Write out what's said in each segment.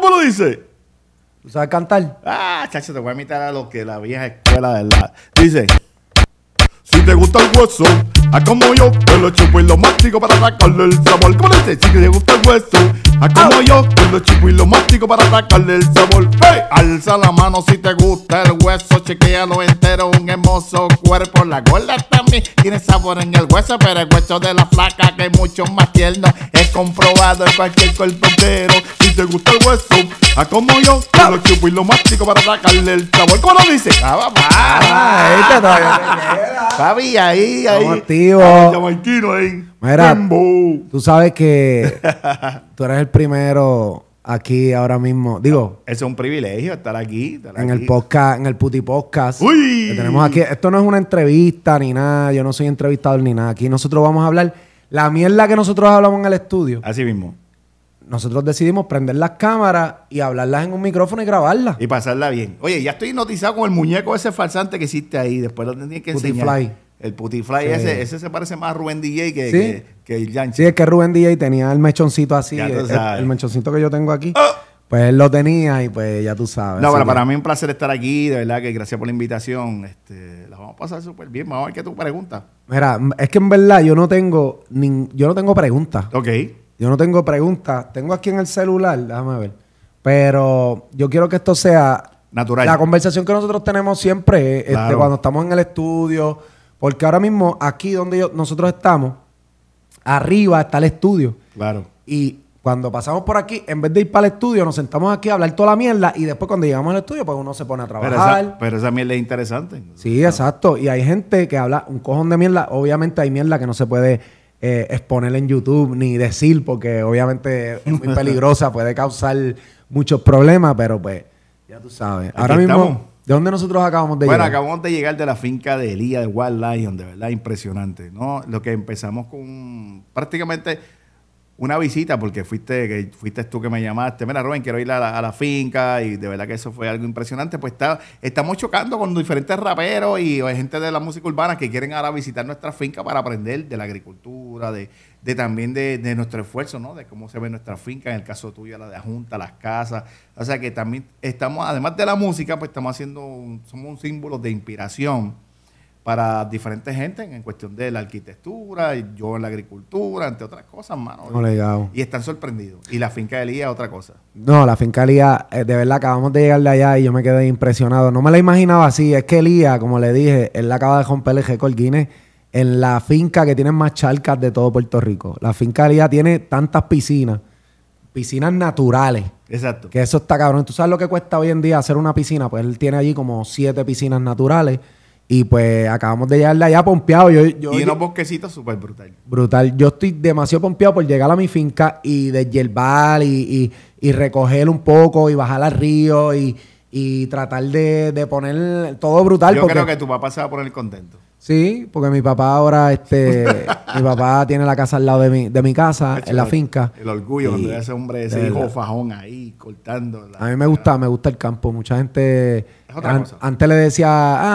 ¿Cómo lo dice? ¿Tú sabes cantar? Ah, chacho, te voy a imitar a lo que la vieja escuela, ¿verdad? Dice te gusta el hueso, a ah, como yo, te lo chupo y lo mastico para sacarle el sabor. ¿Cómo dice? Si te gusta el hueso, a ah, como yo, te lo chupo y lo mastico para sacarle el sabor. Alza la mano si te gusta el hueso, lo entero, un hermoso cuerpo. La gorda también tiene sabor en el hueso, pero el hueso de la flaca que es mucho más tierno. Es comprobado en cualquier cuerpo entero. Si te gusta el hueso, a ah, como yo, te lo chupo y lo mastico para sacarle el sabor. ¿Cómo lo dice? Ah, papá. Ah, Vía ahí, ahí. Estamos activos. Mira, tú sabes que tú eres el primero aquí ahora mismo. Digo. Es un privilegio estar aquí. en el podcast, en el puti podcast. Uy. tenemos aquí. Esto no es una entrevista ni nada. Yo no soy entrevistador ni nada. Aquí nosotros vamos a hablar la mierda que nosotros hablamos en el estudio. Así mismo. Nosotros decidimos prender las cámaras y hablarlas en un micrófono y grabarlas. Y pasarla bien. Oye, ya estoy hipnotizado con el muñeco ese falsante que hiciste ahí. Después lo tenía que enseñar. Fly. El putifly ese, ese se parece más a Rubén DJ que, que, el Yanchi. Sí, es que Rubén DJ tenía el mechoncito así, el, mechoncito que yo tengo aquí. Ah. Pues él lo tenía y pues ya tú sabes. No, pero para mí es un placer estar aquí, de verdad que gracias por la invitación. Este, la vamos a pasar súper bien. Vamos a ver qué tú preguntas. Mira, es que en verdad yo no tengo ni yo no tengo preguntas. Ok. Yo no tengo preguntas. Tengo aquí en el celular, déjame ver. Pero yo quiero que esto sea natural. La conversación que nosotros tenemos siempre, este, cuando estamos en el estudio porque ahora mismo, aquí donde nosotros estamos, arriba está el estudio. Claro. Y cuando pasamos por aquí, en vez de ir para el estudio, nos sentamos aquí a hablar toda la mierda y después cuando llegamos al estudio, pues uno se pone a trabajar. Pero esa, mierda es interesante. Sí, exacto. Y hay gente que habla un cojón de mierda. Obviamente hay mierda que no se puede eh, exponer en YouTube ni decir porque obviamente es muy peligrosa, puede causar muchos problemas, pero pues ya tú sabes. Ahora mismo... ¿De dónde nosotros acabamos de llegar? Bueno, acabamos de llegar de la finca de Elías de Wild Lion, de verdad impresionante, ¿no? Lo que empezamos con prácticamente una visita, porque fuiste, que fuiste tú que me llamaste, mira Rubén, quiero ir a la, finca, y de verdad que eso fue algo impresionante, pues está, estamos chocando con diferentes raperos y gente de la música urbana que quieren ahora visitar nuestra finca para aprender de la agricultura, de, de también de, nuestro esfuerzo, ¿no? De cómo se ve nuestra finca, en el caso tuyo, la de la Junta, las casas. O sea que también estamos, además de la música, pues estamos haciendo, somos un símbolo de inspiración para diferentes gente en cuestión de la arquitectura, yo en la agricultura, entre otras cosas, mano. No y están sorprendidos. Y la finca de Lía, otra cosa. No, la finca de Lía, eh, de verdad, acabamos de llegar de allá y yo me quedé impresionado. No me la imaginaba así. Es que Lía, como le dije, él acaba de romper el récord Guinness en la finca que tiene más charcas de todo Puerto Rico. La finca allá tiene tantas piscinas, piscinas naturales. Exacto. Que eso está cabrón. ¿Tú sabes lo que cuesta hoy en día hacer una piscina? Pues él tiene allí como siete piscinas naturales. Y pues acabamos de llegar de allá pompeado. Yo, y unos bosquecitos súper brutal. Brutal. Yo estoy demasiado pompeado por llegar a mi finca y deshiervar y, y, y recoger un poco y bajar al río y, y tratar de, de, poner todo brutal. Yo creo que tu papá se va a poner contento. Sí, porque mi papá ahora, este, mi papá tiene la casa al lado de mi, de mi casa, en la finca. El orgullo cuando ese hombre, ese hijo fajón ahí cortando. a mí me gusta, me gusta el campo. Mucha gente antes le decía,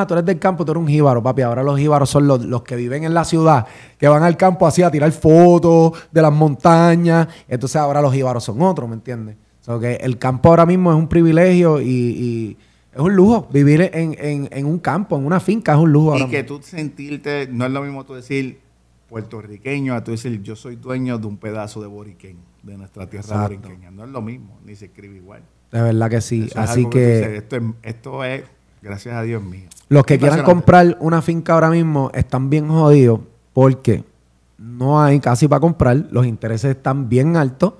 ah, tú eres del campo, tú eres un jíbaro, papi. Ahora los jíbaros son los, que viven en la ciudad, que van al campo así a tirar fotos de las montañas. Entonces ahora los jíbaros son otros, ¿me entiendes? O que el campo ahora mismo es un privilegio y es un lujo. Vivir en, un campo, en una finca, es un lujo. Y que tú sentirte, no es lo mismo tú decir puertorriqueño a tú decir yo soy dueño de un pedazo de Boriquén, de nuestra tierra No es lo mismo, ni se escribe igual. De verdad que sí. Así que. esto, esto es, gracias a Dios mío. Los que quieran comprar una finca ahora mismo están bien jodidos porque no hay casi para comprar, los intereses están bien altos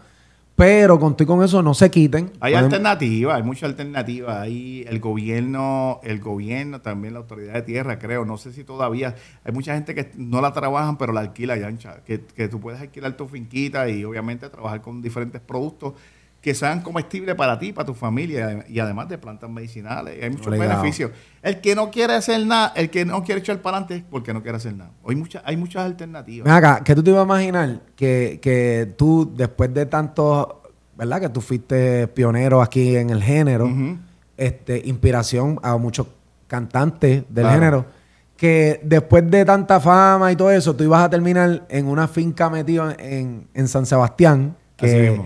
pero contigo con eso no se quiten. Hay alternativas, hay mucha alternativa. Hay el gobierno, el gobierno, también la autoridad de tierra, creo. No sé si todavía. Hay mucha gente que no la trabajan, pero la alquila ya, que, que tú puedes alquilar tu finquita y obviamente trabajar con diferentes productos que sean comestibles para ti, para tu familia y además de plantas medicinales. Hay muchos beneficios. El que no quiere hacer nada, el que no quiere echar para adelante es porque no quiere hacer nada. Hay, muchas hay muchas alternativas. Venga acá, que tú te ibas a imaginar que, que tú, después de tantos, ¿verdad? Que tú fuiste pionero aquí en el género, este, inspiración a muchos cantantes del género, que después de tanta fama y todo eso, tú ibas a terminar en una finca metida en, San Sebastián. Que, Así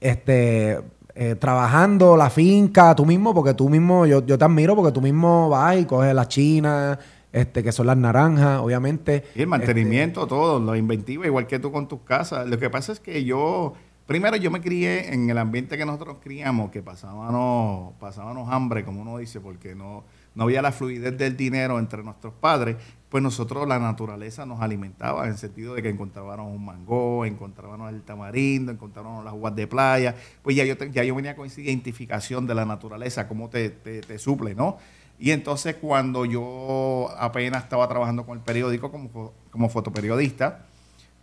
este, eh, trabajando la finca tú mismo, porque tú mismo, yo, yo te admiro porque tú mismo vas y coges las chinas, este, que son las naranjas, obviamente. Y el mantenimiento, este, todo, lo inventivo, igual que tú con tus casas. Lo que pasa es que yo, primero yo me crié en el ambiente que nosotros criamos, que pasábamos, pasábamos hambre, como uno dice, porque no no había la fluidez del dinero entre nuestros padres, pues nosotros la naturaleza nos alimentaba en el sentido de que encontrábamos un mango, encontrábamos el tamarindo, encontrábamos las uvas de playa, pues ya yo, yo venía con esa identificación de la naturaleza, cómo te, suple, ¿no? Y entonces cuando yo apenas estaba trabajando con el periódico como, como fotoperiodista,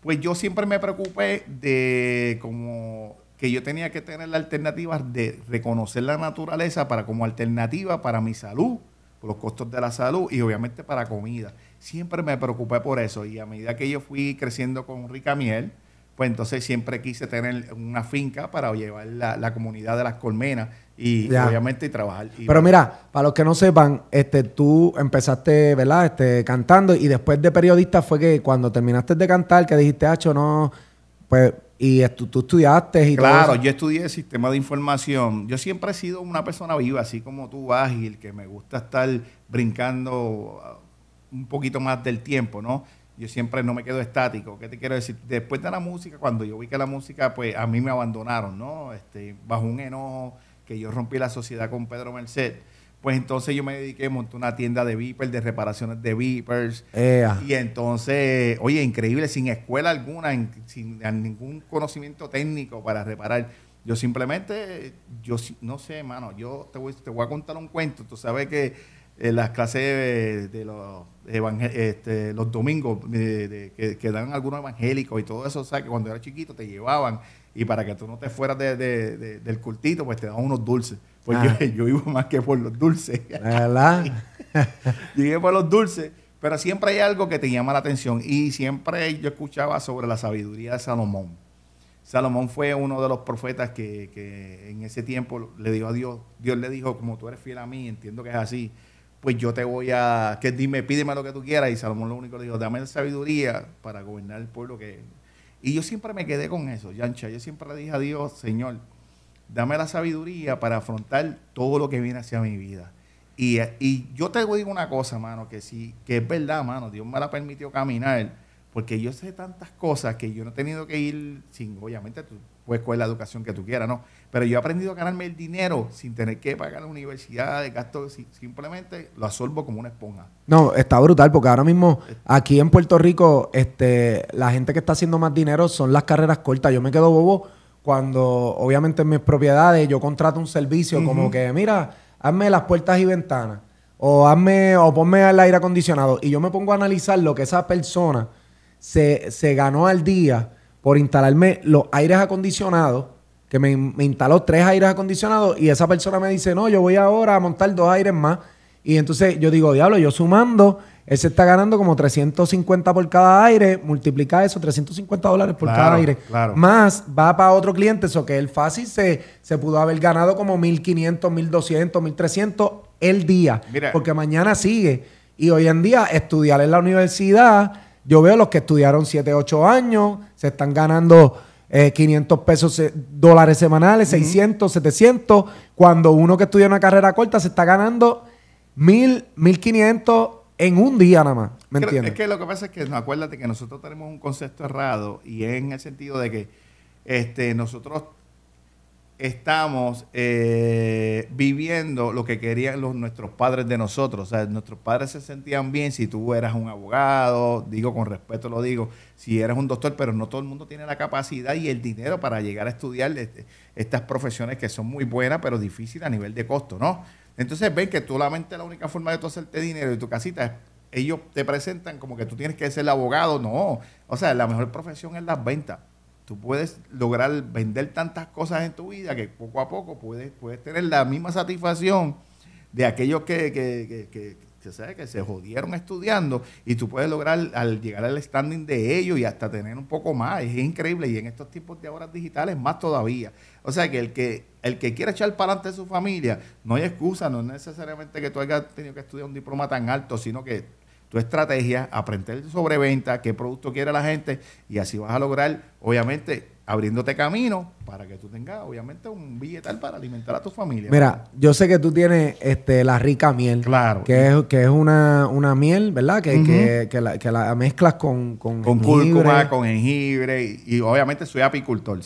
pues yo siempre me preocupé de como que yo tenía que tener la alternativa de reconocer la naturaleza para como alternativa para mi salud, los costos de la salud y obviamente para comida. Siempre me preocupé por eso y a medida que yo fui creciendo con rica miel, pues entonces siempre quise tener una finca para llevar la, la comunidad de las colmenas y obviamente trabajar. Pero pues mira, para los que no sepan, este, tú empezaste, ¿verdad? Este, cantando y después de periodista fue que cuando terminaste de cantar que dijiste, hacho, no pues, y tú estudiaste y Claro, yo estudié sistema de información. Yo siempre he sido una persona viva, así como tú, ágil, que me gusta estar brincando uh, un poquito más del tiempo, ¿no? Yo siempre no me quedo estático. ¿Qué te quiero decir? Después de la música, cuando yo vi que la música, pues a mí me abandonaron, ¿no? Este, bajo un enojo que yo rompí la sociedad con Pedro Merced pues entonces yo me dediqué, monté una tienda de Vipers, de reparaciones de Vipers. Y entonces, oye, increíble, sin escuela alguna, sin ningún conocimiento técnico para reparar. Yo simplemente, yo no sé, hermano, yo te voy, a contar un cuento. Tú sabes que eh, las clases de, los, este, los domingos eh, de, que, que, dan algunos evangélicos y todo eso, o sea, que cuando era chiquito te llevaban y para que tú no te fueras del cultito, pues te daban unos dulces. Pues yo vivo más que por los dulces. ¿Verdad? vivo por los dulces, pero siempre hay algo que te llama la atención. Y siempre yo escuchaba sobre la sabiduría de Salomón. Salomón fue uno de los profetas que, en ese tiempo le dio a Dios, Dios le dijo, como tú eres fiel a mí, entiendo que es así, pues yo te voy a, que dime, pídeme lo que tú quieras. Y Salomón lo único le dijo, dame la sabiduría para gobernar el pueblo que... Y yo siempre me quedé con eso, Yancha. Yo siempre le dije a Dios, Señor, dame la sabiduría para afrontar todo lo que viene hacia mi vida. Y, yo te digo una cosa, mano, que sí, que es verdad, mano, Dios me la permitió caminar, porque yo sé tantas cosas que yo no he tenido que ir sin, obviamente, tú puedes coger la educación que tú quieras, ¿no? Pero yo he aprendido a ganarme el dinero sin tener que pagar la universidad, de gastos, simplemente lo absorbo como una esponja. No, está brutal, porque ahora mismo aquí en Puerto Rico, este, la gente que está haciendo más dinero son las carreras cortas. Yo me quedo bobo cuando obviamente en mis propiedades yo contrato un servicio como que, mira, hazme las puertas y ventanas o hazme o ponme el aire acondicionado y yo me pongo a analizar lo que esa persona se, se ganó al día por instalarme los aires acondicionados, que me, me instaló tres aires acondicionados y esa persona me dice, no, yo voy ahora a montar dos aires más y entonces yo digo, diablo, yo sumando, él se está ganando como 350 por cada aire, multiplica eso, 350 dólares por cada aire. Más va para otro cliente, eso que él fácil se, se pudo haber ganado como 1500, 1200, 1300 el día. Porque mañana sigue. Y hoy en día, estudiar en la universidad, yo veo los que estudiaron 7, 8 años, se están ganando. 500 eh, pesos eh, dólares semanales, 600, 700, cuando uno que estudia una carrera corta se está ganando mil, mil quinientos en un día nada más. ¿Me entiendes? Es que lo que pasa es que, acuérdate que nosotros tenemos un concepto errado y en el sentido de que este, nosotros estamos eh, viviendo lo que querían los, nuestros padres de nosotros. O sea, nuestros padres se sentían bien si tú eras un abogado, digo con respeto lo digo, si eres un doctor, pero no todo el mundo tiene la capacidad y el dinero para llegar a estudiar este, estas profesiones que son muy buenas, pero difíciles a nivel de costo, ¿no? Entonces ven que solamente la única forma de tú hacerte dinero y tu casita es ellos te presentan como que tú tienes que ser el abogado. No, o sea, la mejor profesión es las ventas. Tú puedes lograr vender tantas cosas en tu vida que poco a poco puedes, puedes tener la misma satisfacción de aquellos que, que, que, se jodieron estudiando y tú puedes lograr al llegar al standing de ellos y hasta tener un poco más. Es increíble y en estos tipos de horas digitales más todavía. O sea, que el que el que quiere echar para adelante su familia, no hay excusa, no es necesariamente que tú hayas tenido que estudiar un diploma tan alto, sino que tu estrategia, aprender sobre venta, qué producto quiere la gente, y así vas a lograr, obviamente, abriéndote camino para que tú tengas, obviamente, un billetal para alimentar a tu familia. Mira, yo sé que tú tienes este, la rica miel. Claro. Que es, que es una, una miel, ¿verdad? Que, la, mezclas con Con, cúrcuma, con jengibre. Y, obviamente soy apicultor.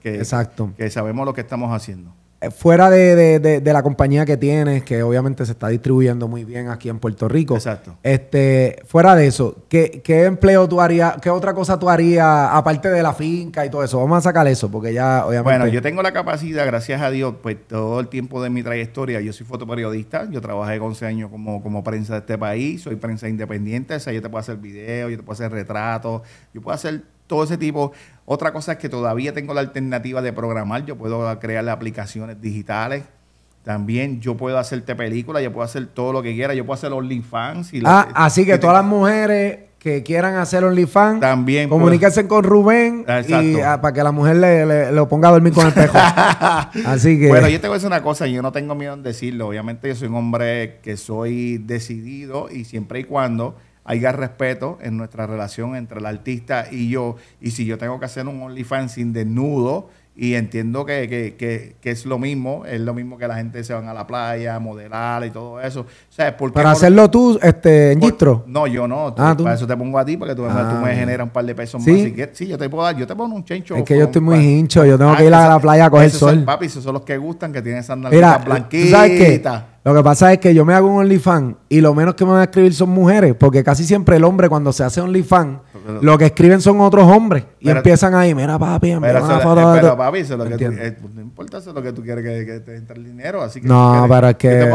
que sabemos lo que estamos haciendo fuera de, la compañía que tienes, que obviamente se está distribuyendo muy bien aquí en Puerto Rico. Exacto. Este, fuera de eso, ¿qué, empleo tú harías, qué otra cosa tú harías aparte de la finca y todo eso? Vamos a sacar eso, porque ya obviamente... Bueno, yo tengo la capacidad, gracias a Dios, pues todo el tiempo de mi trayectoria, yo soy fotoperiodista, yo trabajé 11 años como, como prensa de este país, soy prensa independiente, o yo te puedo hacer videos, yo te puedo hacer retratos, yo puedo hacer todo ese tipo. Otra cosa es que todavía tengo la alternativa de programar. Yo puedo crear aplicaciones digitales. También yo puedo hacerte películas, yo puedo hacer todo lo que quiera, yo puedo hacer OnlyFans. Y ah, eh, así que, todas las mujeres que quieran hacer OnlyFans, también comuníquense con Rubén ah, para que la mujer le, lo ponga a dormir con el pejo. así que. Bueno, yo tengo voy decir una cosa, yo no tengo miedo en decirlo. Obviamente, yo soy un hombre que soy decidido y siempre y cuando haya respeto en nuestra relación entre el artista y yo. Y si yo tengo que hacer un OnlyFans sin desnudo, y entiendo que, que, que, es lo mismo, es lo mismo que la gente se van a la playa, a modelar y todo eso. O ¿por para hacerlo tú, este, No, yo no. Ah, para eso te pongo a ti, porque tú, me ah. generas un par de pesos más. sí, yo te puedo dar, yo te pongo un chencho. Es que yo estoy muy hincho, yo tengo que ah, ir a la playa a coger sol. Son, papi, esos son los que gustan, que tienen sandalias blanquitas. Lo que pasa es que yo me hago un OnlyFans y lo menos que me van a escribir son mujeres, porque casi siempre el hombre cuando se hace OnlyFans, lo que escriben son otros hombres y empiezan ahí, mira papi, mira pero, eh, pero papi, eso lo que eh, pues, no importa, eso lo que tú quieres que, te entre el dinero, así que... No, pero es que...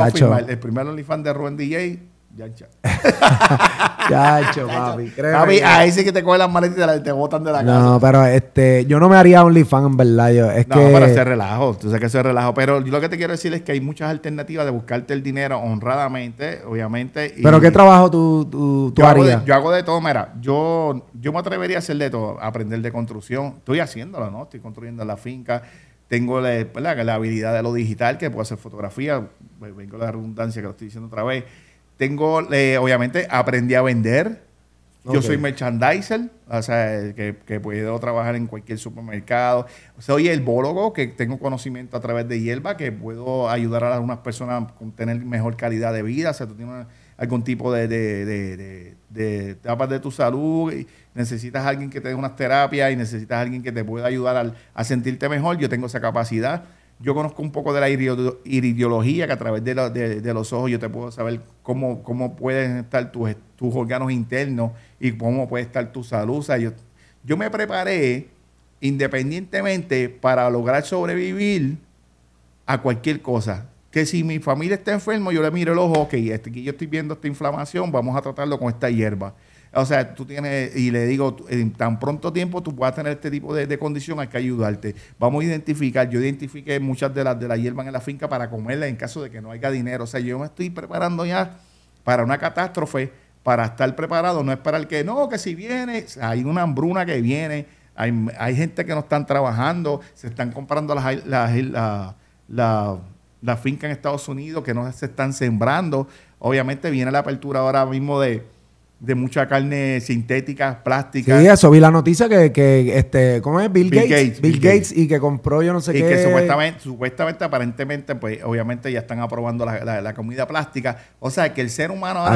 el primer OnlyFans de Rubén DJ Yancha. Chacho, papi. papi, ahí sí que te cogen las maletas y te, botan de la casa. No, pero este, yo no me haría OnlyFans en verdad. Yo, es no, para pero se relajo. Tú sabes que se relajo. Pero yo lo que te quiero decir es que hay muchas alternativas de buscarte el dinero honradamente, obviamente. pero ¿qué trabajo tú, tú, yo harías? Hago de, yo hago de todo. Mira, yo, yo me atrevería a hacer de todo. Aprender de construcción. Estoy haciéndolo, ¿no? Estoy construyendo la finca tengo la, habilidad de lo digital, que puedo hacer fotografía, vengo de la redundancia que lo estoy diciendo otra vez, tengo, obviamente, aprendí a vender. Yo soy merchandiser, o sea, eh, que, puedo trabajar en cualquier supermercado. Soy herbólogo, que tengo conocimiento a través de hierba, que puedo ayudar a algunas personas a tener mejor calidad de vida. O sea, tú tienes algún tipo de, de, de, etapas de tu salud, y necesitas alguien que te dé unas terapias y necesitas alguien que te pueda ayudar a, a sentirte mejor. Yo tengo esa capacidad yo conozco un poco de la iridiología que a través de, los ojos yo te puedo saber cómo, pueden estar tus, órganos internos y cómo puede estar tu salud. yo, me preparé independientemente para lograr sobrevivir a cualquier cosa. Que si mi familia está enferma, yo le miro los ojos, ok, este, yo estoy viendo esta inflamación, vamos a tratarlo con esta hierba. O sea, tú tienes, y le digo, en tan pronto tiempo tú puedas tener este tipo de, de condición, hay que ayudarte. Vamos a identificar, yo identifiqué muchas de las de las hierbas en la finca para comerlas en caso de que no haya dinero. O sea, yo me estoy preparando ya para una catástrofe, para estar preparado, no es para el que no, que si viene, hay una hambruna que viene, hay, gente que no están trabajando, se están comprando las, fincas la finca en Estados Unidos que no se están sembrando. Obviamente viene la apertura ahora mismo de, de mucha carne sintética, plástica. Sí, eso vi la noticia que, que este, ¿cómo es? Bill, Gates, Bill Gates, y que compró yo no sé qué. Y que supuestamente, aparentemente, pues obviamente ya están aprobando la, comida plástica. O sea que el ser humano va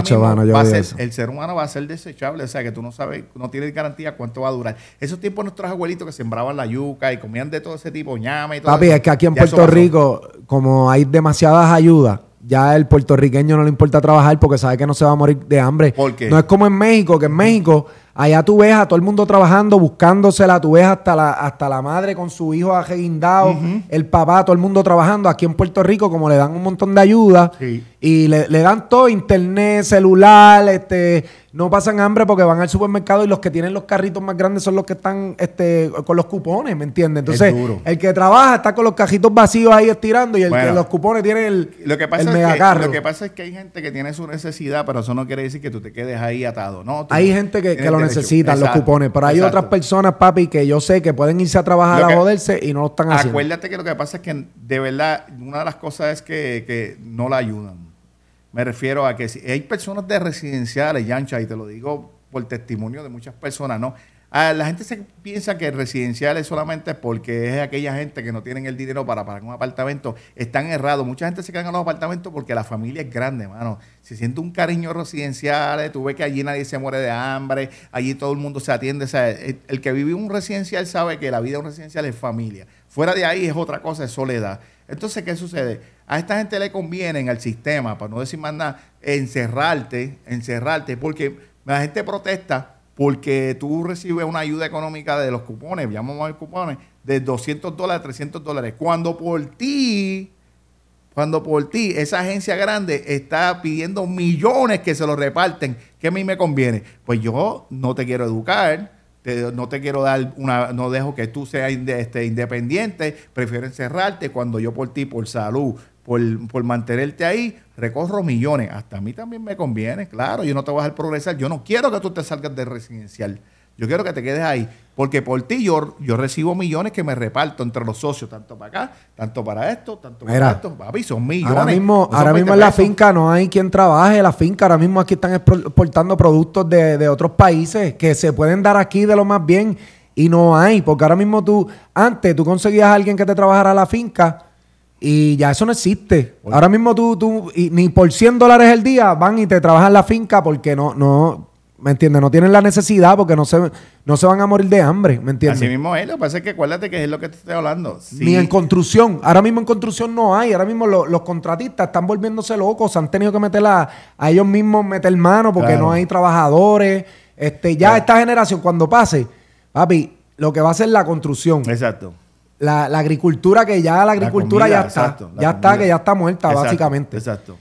a ser, el ser humano va a ser desechable. O sea que tú no sabes, no tienes garantía cuánto va a durar. Esos tiempos nuestros abuelitos que sembraban la yuca y comían de todo ese tipo, ñame y todo Papi, es que aquí en Puerto Rico, como hay demasiadas ayudas, ya el puertorriqueño no le importa trabajar porque sabe que no se va a morir de hambre. porque No es como en México, que en México, allá tú ves a todo el mundo trabajando, buscándosela, tú ves hasta la, hasta la madre con su hijo ajeguindado, el papá, todo el mundo trabajando. Aquí en Puerto Rico, como le dan un montón de ayuda, sí. Y le, dan todo, internet, celular, este, no pasan hambre porque van al supermercado y los que tienen los carritos más grandes son los que están este, con los cupones, ¿me entiendes? Entonces, el que trabaja está con los cajitos vacíos ahí estirando y el que los cupones tiene el, lo que lo que pasa es que hay gente que tiene su necesidad, pero eso no quiere decir que tú te quedes ahí atado. No, hay gente que, lo necesita, los cupones, pero hay otras personas, papi, que yo sé que pueden irse a trabajar a joderse y no lo están haciendo. Acuérdate que lo que pasa es que de verdad, una de las cosas es que, que no la ayudan. Me refiero a que si hay personas de residenciales, Yancha, y te lo digo por testimonio de muchas personas, ¿no? Ah, la gente se piensa que residenciales solamente porque es aquella gente que no tienen el dinero para pagar un apartamento. Están errados. Mucha gente se queda en los apartamentos porque la familia es grande, hermano. Se siente un cariño residencial. Eh, tú ves que allí nadie se muere de hambre. Allí todo el mundo se atiende. el, que vive un residencial sabe que la vida de un residencial es familia. Fuera de ahí es otra cosa, es soledad. Entonces, ¿qué sucede? A esta gente le conviene en el sistema, para no decir más nada, encerrarte, encerrarte, porque la gente protesta porque tú recibes una ayuda económica de los cupones, llamamos cupones, de 200 dólares, 300 dólares. Cuando por ti, cuando por ti, esa agencia grande está pidiendo millones que se lo reparten, ¿qué a mí me conviene? Pues yo no te quiero educar, no te quiero dar una, no dejo que tú seas este, independiente, prefiero encerrarte cuando yo por ti, por salud, por, por, mantenerte ahí, recorro millones. Hasta a mí también me conviene, claro, yo no te voy a dejar progresar, yo no quiero que tú te salgas de residencial. Yo quiero que te quedes ahí. Porque por ti yo, recibo millones que me reparto entre los socios, tanto para acá, tanto para esto, tanto para esto. Papi, son millones. Ahora mismo, ahora mismo en la finca no hay quien trabaje, la finca ahora mismo aquí están exportando productos de, otros países que se pueden dar aquí de lo más bien y no hay, porque ahora mismo tú, antes tú conseguías a alguien que te trabajara la finca. Y ya eso no existe. Ahora mismo tú, tú ni por 100 dólares el día van y te trabajan la finca porque no, no, ¿Me entiendes? No tienen la necesidad porque no se, no se van a morir de hambre, ¿me entiendes? Así mismo es, lo que pasa es que acuérdate que es lo que te estoy hablando. Ni en construcción. Ahora mismo en construcción no hay. Ahora mismo los contratistas están volviéndose locos. Han tenido que meter la, a ellos mismos meter mano porque no hay trabajadores. Este, ya esta generación, cuando pase, papi, lo que va a ser la construcción. Exacto. La, agricultura, que ya la agricultura ya está. ya está, que ya está muerta, básicamente. Exacto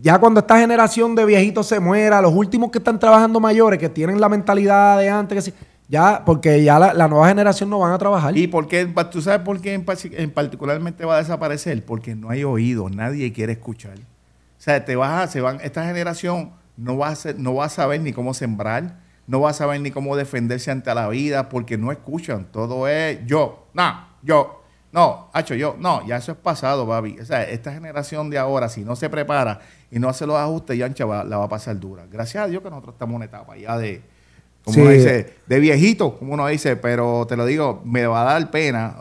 ya cuando esta generación de viejitos se muera, los últimos que están trabajando mayores, que tienen la mentalidad de antes, que sí, ya, porque ya la, nueva generación no van a trabajar. ¿Y por qué? ¿Tú sabes por qué en, particularmente va a desaparecer? Porque no hay oído nadie quiere escuchar. O sea, te vas se van, esta generación no va, a no va a saber ni cómo sembrar, no va a saber ni cómo defenderse ante la vida, porque no escuchan. Todo es yo, nada, yo, no, hacho yo, no, ya eso es pasado, babi. O sea, esta generación de ahora, si no se prepara y no hace los ajustes, ya va, la va a pasar dura. Gracias a Dios que nosotros estamos en una etapa ya de, como dice, de viejito, como uno dice, pero te lo digo, me va a dar pena,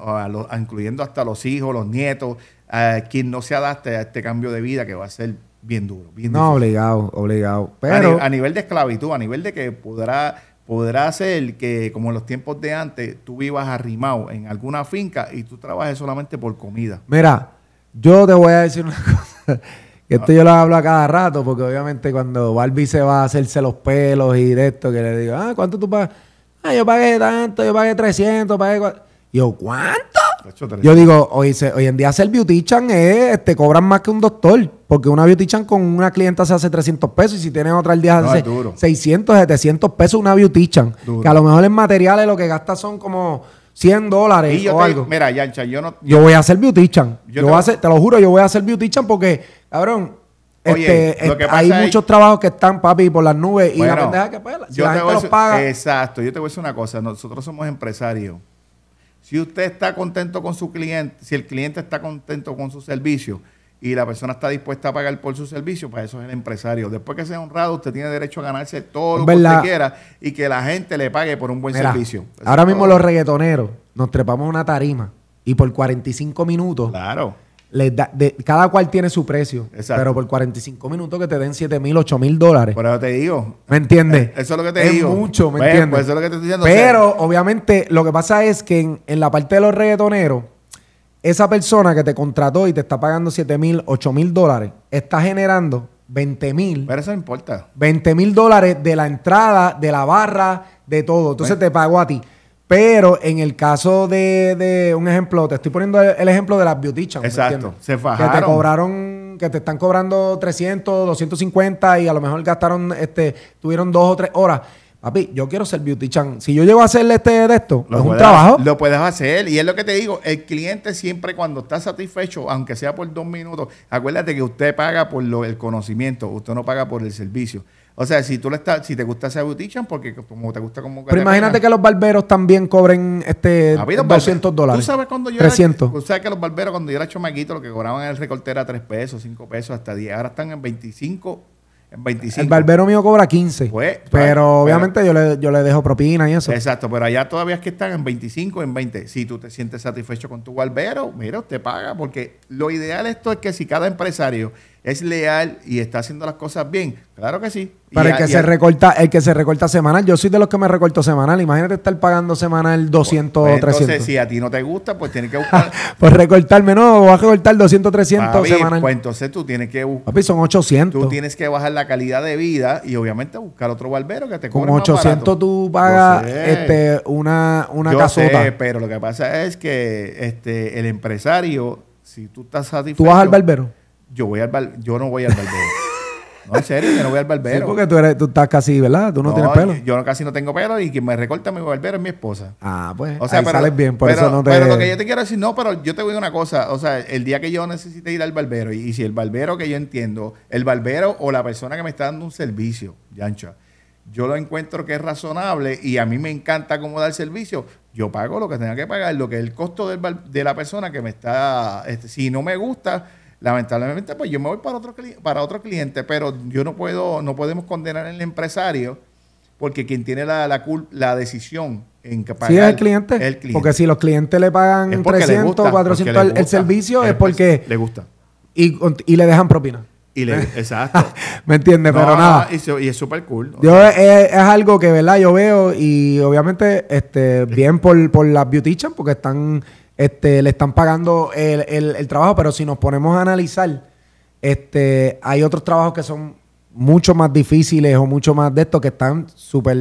incluyendo hasta los hijos, los nietos, a quien no se adapte a este cambio de vida que va a ser bien duro. Bien no, obligado, obligado. Pero... a nivel de esclavitud, a nivel de que podrá Podrá ser que, como en los tiempos de antes, tú vivas arrimado en alguna finca y tú trabajes solamente por comida. Mira, yo te voy a decir una cosa. esto ah. yo lo hablo a cada rato, porque obviamente cuando Barbie se va a hacerse los pelos y de esto, que le digo, ah, ¿cuánto tú pagas? Ah, yo pagué tanto, yo pagué 300, pagué... Y yo, ¿cuánto? Yo digo, hoy, en día ser chan es, te cobran más que un doctor. Porque una beauty chan con una clienta se hace 300 pesos y si tienes otra el día hace 600, 700 pesos una beauty chan. Que a lo mejor en materiales lo que gastas son como 100 dólares yo o algo. Mira, Yancha, yo no... Yo, voy a hacer beauty Yo, te, lo juro, yo voy a hacer chan porque, cabrón, este, este, hay muchos trabajos que están, papi, por las nubes y la pendeja que pues, los paga. Exacto, yo te voy a decir una cosa. Nosotros somos empresarios si usted está contento con su cliente, si el cliente está contento con su servicio y la persona está dispuesta a pagar por su servicio, pues eso es el empresario. Después que sea honrado, usted tiene derecho a ganarse todo lo que usted quiera y que la gente le pague por un buen servicio. ahora mismo los reggaetoneros nos trepamos una tarima y por 45 minutos. Claro de, cada cual tiene su precio. Pero por 45 minutos que te den 7 mil, 8 mil dólares. Por eso te digo. ¿Me entiendes? Eh, eso es lo que te digo. Es mucho, ¿me Pero, obviamente, lo que pasa es que en, la parte de los reggaetoneros, esa persona que te contrató y te está pagando 7 mil, 8 mil dólares, está generando 20 mil. Pero eso importa. 20 mil dólares de la entrada, de la barra, de todo. Entonces pues, te pago a ti. Pero en el caso de, de, un ejemplo, te estoy poniendo el, ejemplo de las beauty Chan, Exacto. Se fajaron. Que te cobraron, que te están cobrando 300, 250 y a lo mejor gastaron, este, tuvieron dos o tres horas. Papi, yo quiero ser beauty chan. Si yo llego a hacerle este de esto, es un trabajo. Lo puedes hacer. Y es lo que te digo, el cliente siempre cuando está satisfecho, aunque sea por dos minutos, acuérdate que usted paga por lo, el conocimiento, usted no paga por el servicio. O sea, si tú le estás, si te gusta ese boutique, porque como te gusta como... Pero imagínate que los barberos también cobren este 200 dólares. ¿Tú sabes cuando yo 300. tú sabes que los barberos cuando yo era chomaquito, lo que cobraban en el recorte era 3 pesos, 5 pesos, hasta 10. Ahora están en 25 en 25. El barbero mío cobra 15. Pues, pues, pero obviamente yo, le, yo le dejo propina y eso. Exacto, pero allá todavía es que están en 25, en 20. Si tú te sientes satisfecho con tu barbero, mira, te paga, porque lo ideal esto es que si cada empresario es leal y está haciendo las cosas bien. Claro que sí. para el que, se recorta, el que se recorta semanal, yo soy de los que me recorto semanal. Imagínate estar pagando semanal 200 o 300. Entonces, si a ti no te gusta, pues tienes que buscar. pues recortarme, no, vas a recortar 200 300 semanal. Pues entonces tú tienes que buscar. Papi, son 800. Tú tienes que bajar la calidad de vida y obviamente buscar otro barbero que te cobre. Con 800 tú pagas este, una, una yo casota. pero lo que pasa es que este, el empresario, si tú estás satisfecho. ¿Tú vas al barbero? yo voy al bar, yo no voy al barbero. No, en serio, yo no voy al barbero. porque tú, eres, tú estás casi, ¿verdad? Tú no, tienes pelo. Yo, casi no tengo pelo y quien me recorta mi barbero es mi esposa. Ah, pues. O sea, ahí pero, sales bien, por eso no te. Pero lo que yo te quiero decir, no, pero yo te voy a una cosa. O sea, el día que yo necesite ir al barbero, y, si el barbero que yo entiendo, el barbero o la persona que me está dando un servicio, Yancha, yo lo encuentro que es razonable y a mí me encanta cómo dar servicio, yo pago lo que tenga que pagar, lo que es el costo del, de la persona que me está. Este, si no me gusta lamentablemente pues yo me voy para otro, para otro cliente, pero yo no puedo, no podemos condenar al empresario porque quien tiene la, la, la decisión en que pagar sí, es el cliente. el Porque si los clientes le pagan 300, 400 el servicio es porque le gusta. Y, le dejan propina. Y le, exacto. ¿Me entiendes? Pero nada. Y, es súper cool. Yo, eh, es, algo que, ¿verdad? Yo veo y obviamente, este, bien por, por las beautician porque están este, le están pagando el, el, el trabajo, pero si nos ponemos a analizar, este, hay otros trabajos que son mucho más difíciles o mucho más de estos que están súper,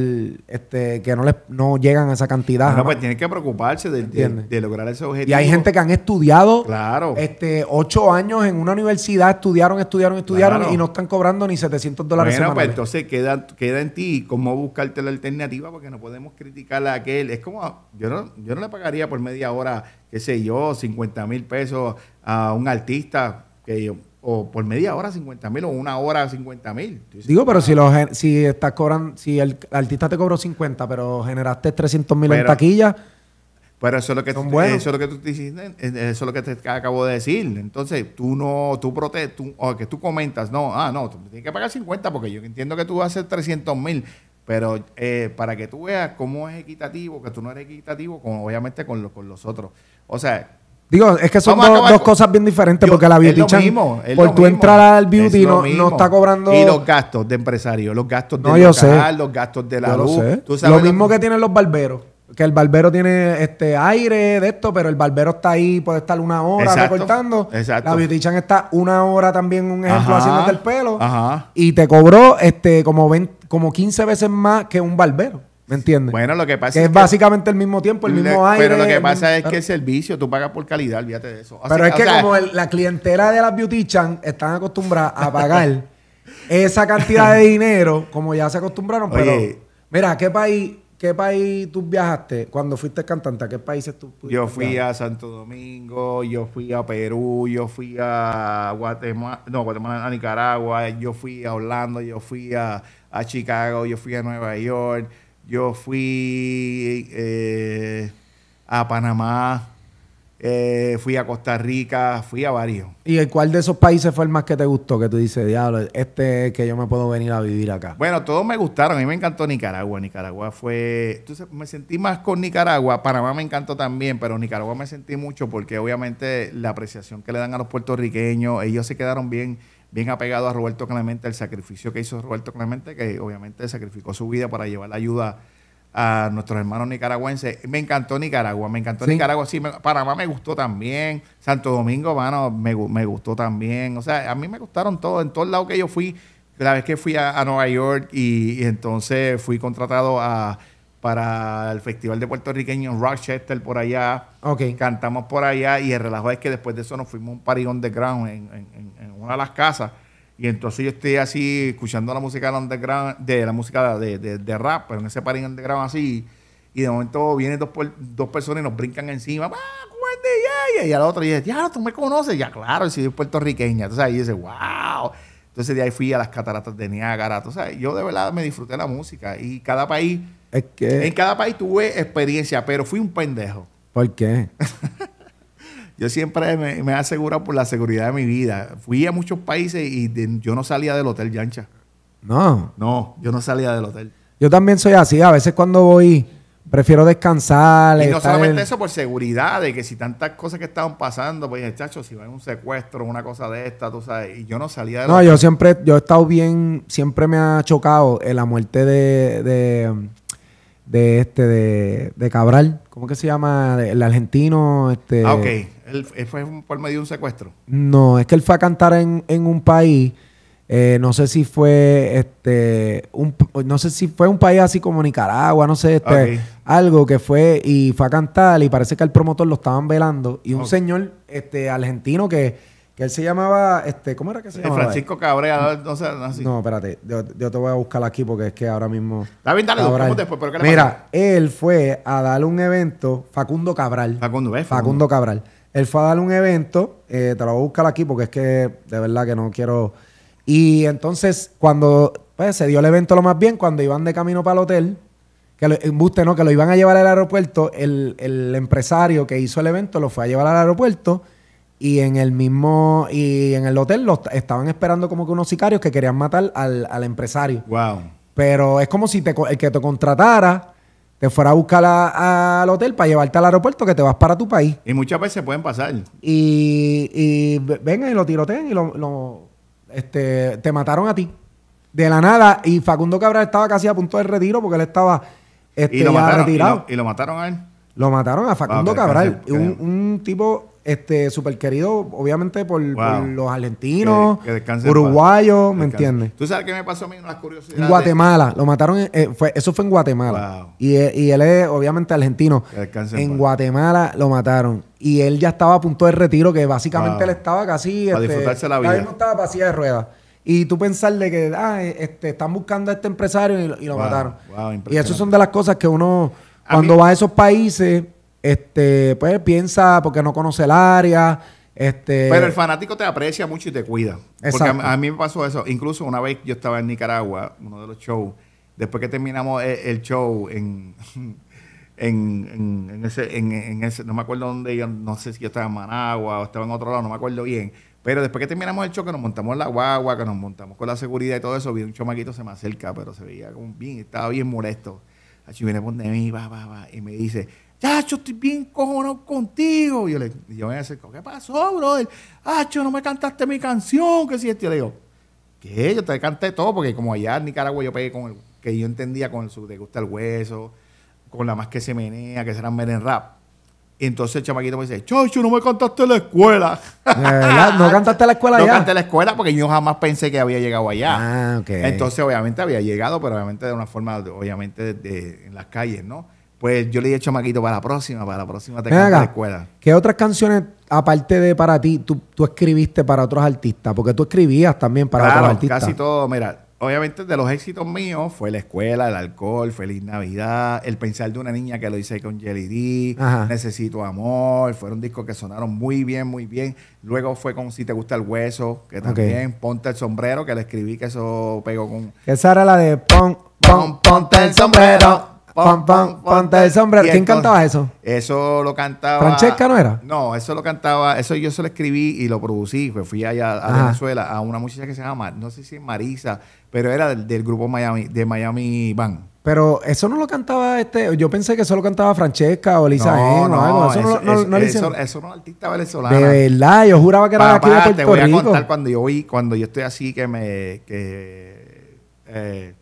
este, que no les no llegan a esa cantidad. Bueno, pues tienen que preocuparse de, lograr ese objetivo. Y hay gente que han estudiado claro. este, ocho años en una universidad, estudiaron, estudiaron, estudiaron y no están cobrando ni 700 dólares bueno, pues entonces queda, queda en ti cómo buscarte la alternativa porque no podemos criticar a aquel. Es como, yo no, yo no le pagaría por media hora, qué sé yo, 50 mil pesos a un artista que yo o por media hora 50 mil o una hora 50 mil. Digo, pero ah". si, los, si estás cobran, si el artista te cobró 50, pero generaste 300 mil en taquilla. Pero eso es lo que, tú, eso es lo que tú te eh, eh, eso lo que acabo de decir. Entonces, tú no, tú protestas o que tú comentas, no, ah, no, tú tienes que pagar 50 porque yo entiendo que tú vas a hacer 300 mil. Pero eh, para que tú veas cómo es equitativo, que tú no eres equitativo, obviamente con, con los otros. O sea, Digo, es que son dos, cosas bien diferentes porque la beauty chan, por tú entrar al beauty no, está cobrando... Y los gastos de empresario, los gastos de no, los gastos de la luz. Lo, mismo que tienen los barberos. Que el barbero tiene este aire de esto, pero el barbero está ahí, puede estar una hora recortando. La beauty chan está una hora también, un ejemplo, haciéndote el pelo. Y te cobró este como, como 15 veces más que un barbero. ¿Me entiendes? Bueno, lo que pasa que es, básicamente el mismo tiempo, el mismo aire. Pero lo que pasa es que el servicio, tú pagas por calidad, olvídate de eso. pero es que como la clientela de las beauty chan están acostumbradas a pagar esa cantidad de dinero, como ya se acostumbraron, pero mira, ¿qué país ¿Qué país tú viajaste cuando fuiste cantante? ¿A qué países tú Yo fui a Santo Domingo, yo fui a Perú, yo fui a Guatemala, no, Guatemala, a Nicaragua, yo fui a Orlando, yo fui a Chicago, yo fui a Nueva York, yo fui eh, a Panamá, eh, fui a Costa Rica, fui a varios. ¿Y el cuál de esos países fue el más que te gustó? Que tú dices, diablo, este es que yo me puedo venir a vivir acá. Bueno, todos me gustaron. A mí me encantó Nicaragua. Nicaragua fue. Entonces, me sentí más con Nicaragua. Panamá me encantó también, pero Nicaragua me sentí mucho porque, obviamente, la apreciación que le dan a los puertorriqueños, ellos se quedaron bien bien apegado a Roberto Clemente, el sacrificio que hizo Roberto Clemente, que obviamente sacrificó su vida para llevar la ayuda a nuestros hermanos nicaragüenses. Me encantó Nicaragua, me encantó Nicaragua, sí, Panamá me gustó también, Santo Domingo, mano, me, gustó también. O sea, a mí me gustaron todos, en todo el lado que yo fui, la vez que fui a, Nueva York y, entonces fui contratado a, para el Festival de Puertorriqueño en Rochester, por allá. Okay. Cantamos por allá y el relajo es que después de eso nos fuimos a un party underground en, en, una de las casas. Y entonces yo estoy así escuchando la música de underground, de la música de, rap, pero en ese party underground así. Y de momento vienen dos, personas y nos brincan encima. ¡Ah, Y la otra y dice, ya, tú me conoces. Ya, claro, si soy puertorriqueña. Entonces ahí dice, wow. Entonces de ahí fui a las cataratas de Niágara. Entonces, yo de verdad me disfruté la música. Y cada país en cada país tuve experiencia, pero fui un pendejo. ¿Por qué? yo siempre me, me, he asegurado por la seguridad de mi vida. Fui a muchos países y yo no salía del hotel Yancha. No. No, yo no salía del hotel. Yo también soy así. A veces cuando voy, prefiero descansar. Y no solamente eso, por seguridad, de que si tantas cosas que estaban pasando, pues, chacho, si va en un secuestro, una cosa de esta, tú sabes. Y yo no salía hotel. No, yo siempre, yo he estado bien, siempre me ha chocado eh, la muerte de de este de, Cabral, ¿cómo que se llama? El argentino, este Ah, ok. fue por medio de un secuestro. No, es que él fue a cantar en, un país eh, no sé si fue este un, no sé si fue un país así como Nicaragua, no sé, este, algo que fue y fue a cantar y parece que al promotor lo estaban velando y un señor este argentino que él se llamaba, este, ¿cómo era que se eh, llamaba? Francisco Cabrera, no sé, No, espérate, yo, te voy a buscar aquí porque es que ahora mismo. David, dale, dos. después, Mira, él fue a dar un evento, Facundo Cabral. Facundo, Facundo, Cabral. Él fue a dar un evento, eh, te lo voy a buscar aquí porque es que de verdad que no quiero. Y entonces, cuando pues, se dio el evento lo más bien, cuando iban de camino para el hotel, que lo, buste, no, que lo iban a llevar al aeropuerto, el, el empresario que hizo el evento lo fue a llevar al aeropuerto. Y en el mismo, y en el hotel los, estaban esperando como que unos sicarios que querían matar al, empresario. Wow. Pero es como si te, el que te contratara te fuera a buscar al hotel para llevarte al aeropuerto que te vas para tu país. Y muchas veces pueden pasar. Y, y vengan y lo tirotean y lo, este, te mataron a ti. De la nada. Y Facundo Cabral estaba casi a punto de retiro porque él estaba este, y lo este, mataron, retirado. Y lo, mataron a él. Lo mataron a Facundo ah, Cabral. Un, un tipo este súper querido, obviamente, por, los argentinos, uruguayos, ¿me entiendes? ¿Tú sabes qué me pasó a mí en las En Guatemala, lo mataron, eh, eh, fue, eso fue en Guatemala. E, y, él es, obviamente, argentino. En, Guatemala lo mataron. Y él ya estaba a punto de retiro, que básicamente él estaba casi... Para este, disfrutarse la vida. Él no estaba vacía de ruedas. Y tú pensarle que, ah, eh, este, están buscando a este empresario y, lo mataron. y eso son de las cosas que uno, cuando va a esos países este, pues piensa porque no conoce el área. Este... Pero el fanático te aprecia mucho y te cuida. Exacto. Porque a, mí me pasó eso. Incluso una vez yo estaba en Nicaragua, uno de los shows, después que terminamos e, el, show en, en, en, ese, en, ese, no me acuerdo dónde, yo, no sé si yo estaba en Managua o estaba en otro lado, no me acuerdo bien. Pero después que terminamos el show, que nos montamos la guagua, que nos montamos con la seguridad y todo eso, vi un chomaquito se me acerca, pero se veía como bien, estaba bien molesto. Así viene por mí, va, va, va, y me dice, ¡Chacho, estoy bien cojonado contigo. Y yo le me ¿qué pasó, brother? Ah, no me cantaste mi canción, que si este. Yo le digo, ¿qué? Yo te canté todo, porque como allá en Nicaragua yo pegué con el que yo entendía con su te gusta el hueso, con la más que se menea, que serán meren rap. Y entonces el chamaquito me dice, ¡Chacho, no me cantaste la escuela. ¿No cantaste la escuela allá? No canté la escuela porque yo jamás pensé que había llegado allá. Ah, ok. Entonces, obviamente, había llegado, pero obviamente de una forma, obviamente, de, en las calles, ¿no? Pues yo le he dije Maquito para la próxima, para la próxima te canto la escuela. ¿Qué otras canciones, aparte de para ti, tú, escribiste para otros artistas? Porque tú escribías también para otros artistas. Casi todo, mira, obviamente de los éxitos míos fue la escuela, el alcohol, Feliz Navidad, El pensar de una niña que lo hice con Jelly D, Necesito Amor, fueron discos que sonaron muy bien, muy bien. Luego fue con Si te gusta el hueso, que también, Ponte el sombrero, que le escribí que eso pegó con... Esa era la de Pon, Pon, Ponte el sombrero panta de sombra. ¿Quién cantaba eso? Eso lo cantaba. ¿Francesca no era? No, eso lo cantaba. Eso yo se lo escribí y lo producí. Pues fui allá a Venezuela a una muchacha que se llama, no sé si es Marisa, pero era del, grupo Miami, de Miami Band. Pero eso no lo cantaba este. Yo pensé que eso lo cantaba Francesca o Elisa no, no, Eso, no, no, no eso, no era artista venezolano. De verdad, yo juraba que era la aquí de Puerto Te voy a contar cuando yo cuando yo estoy así que me. Que, eh,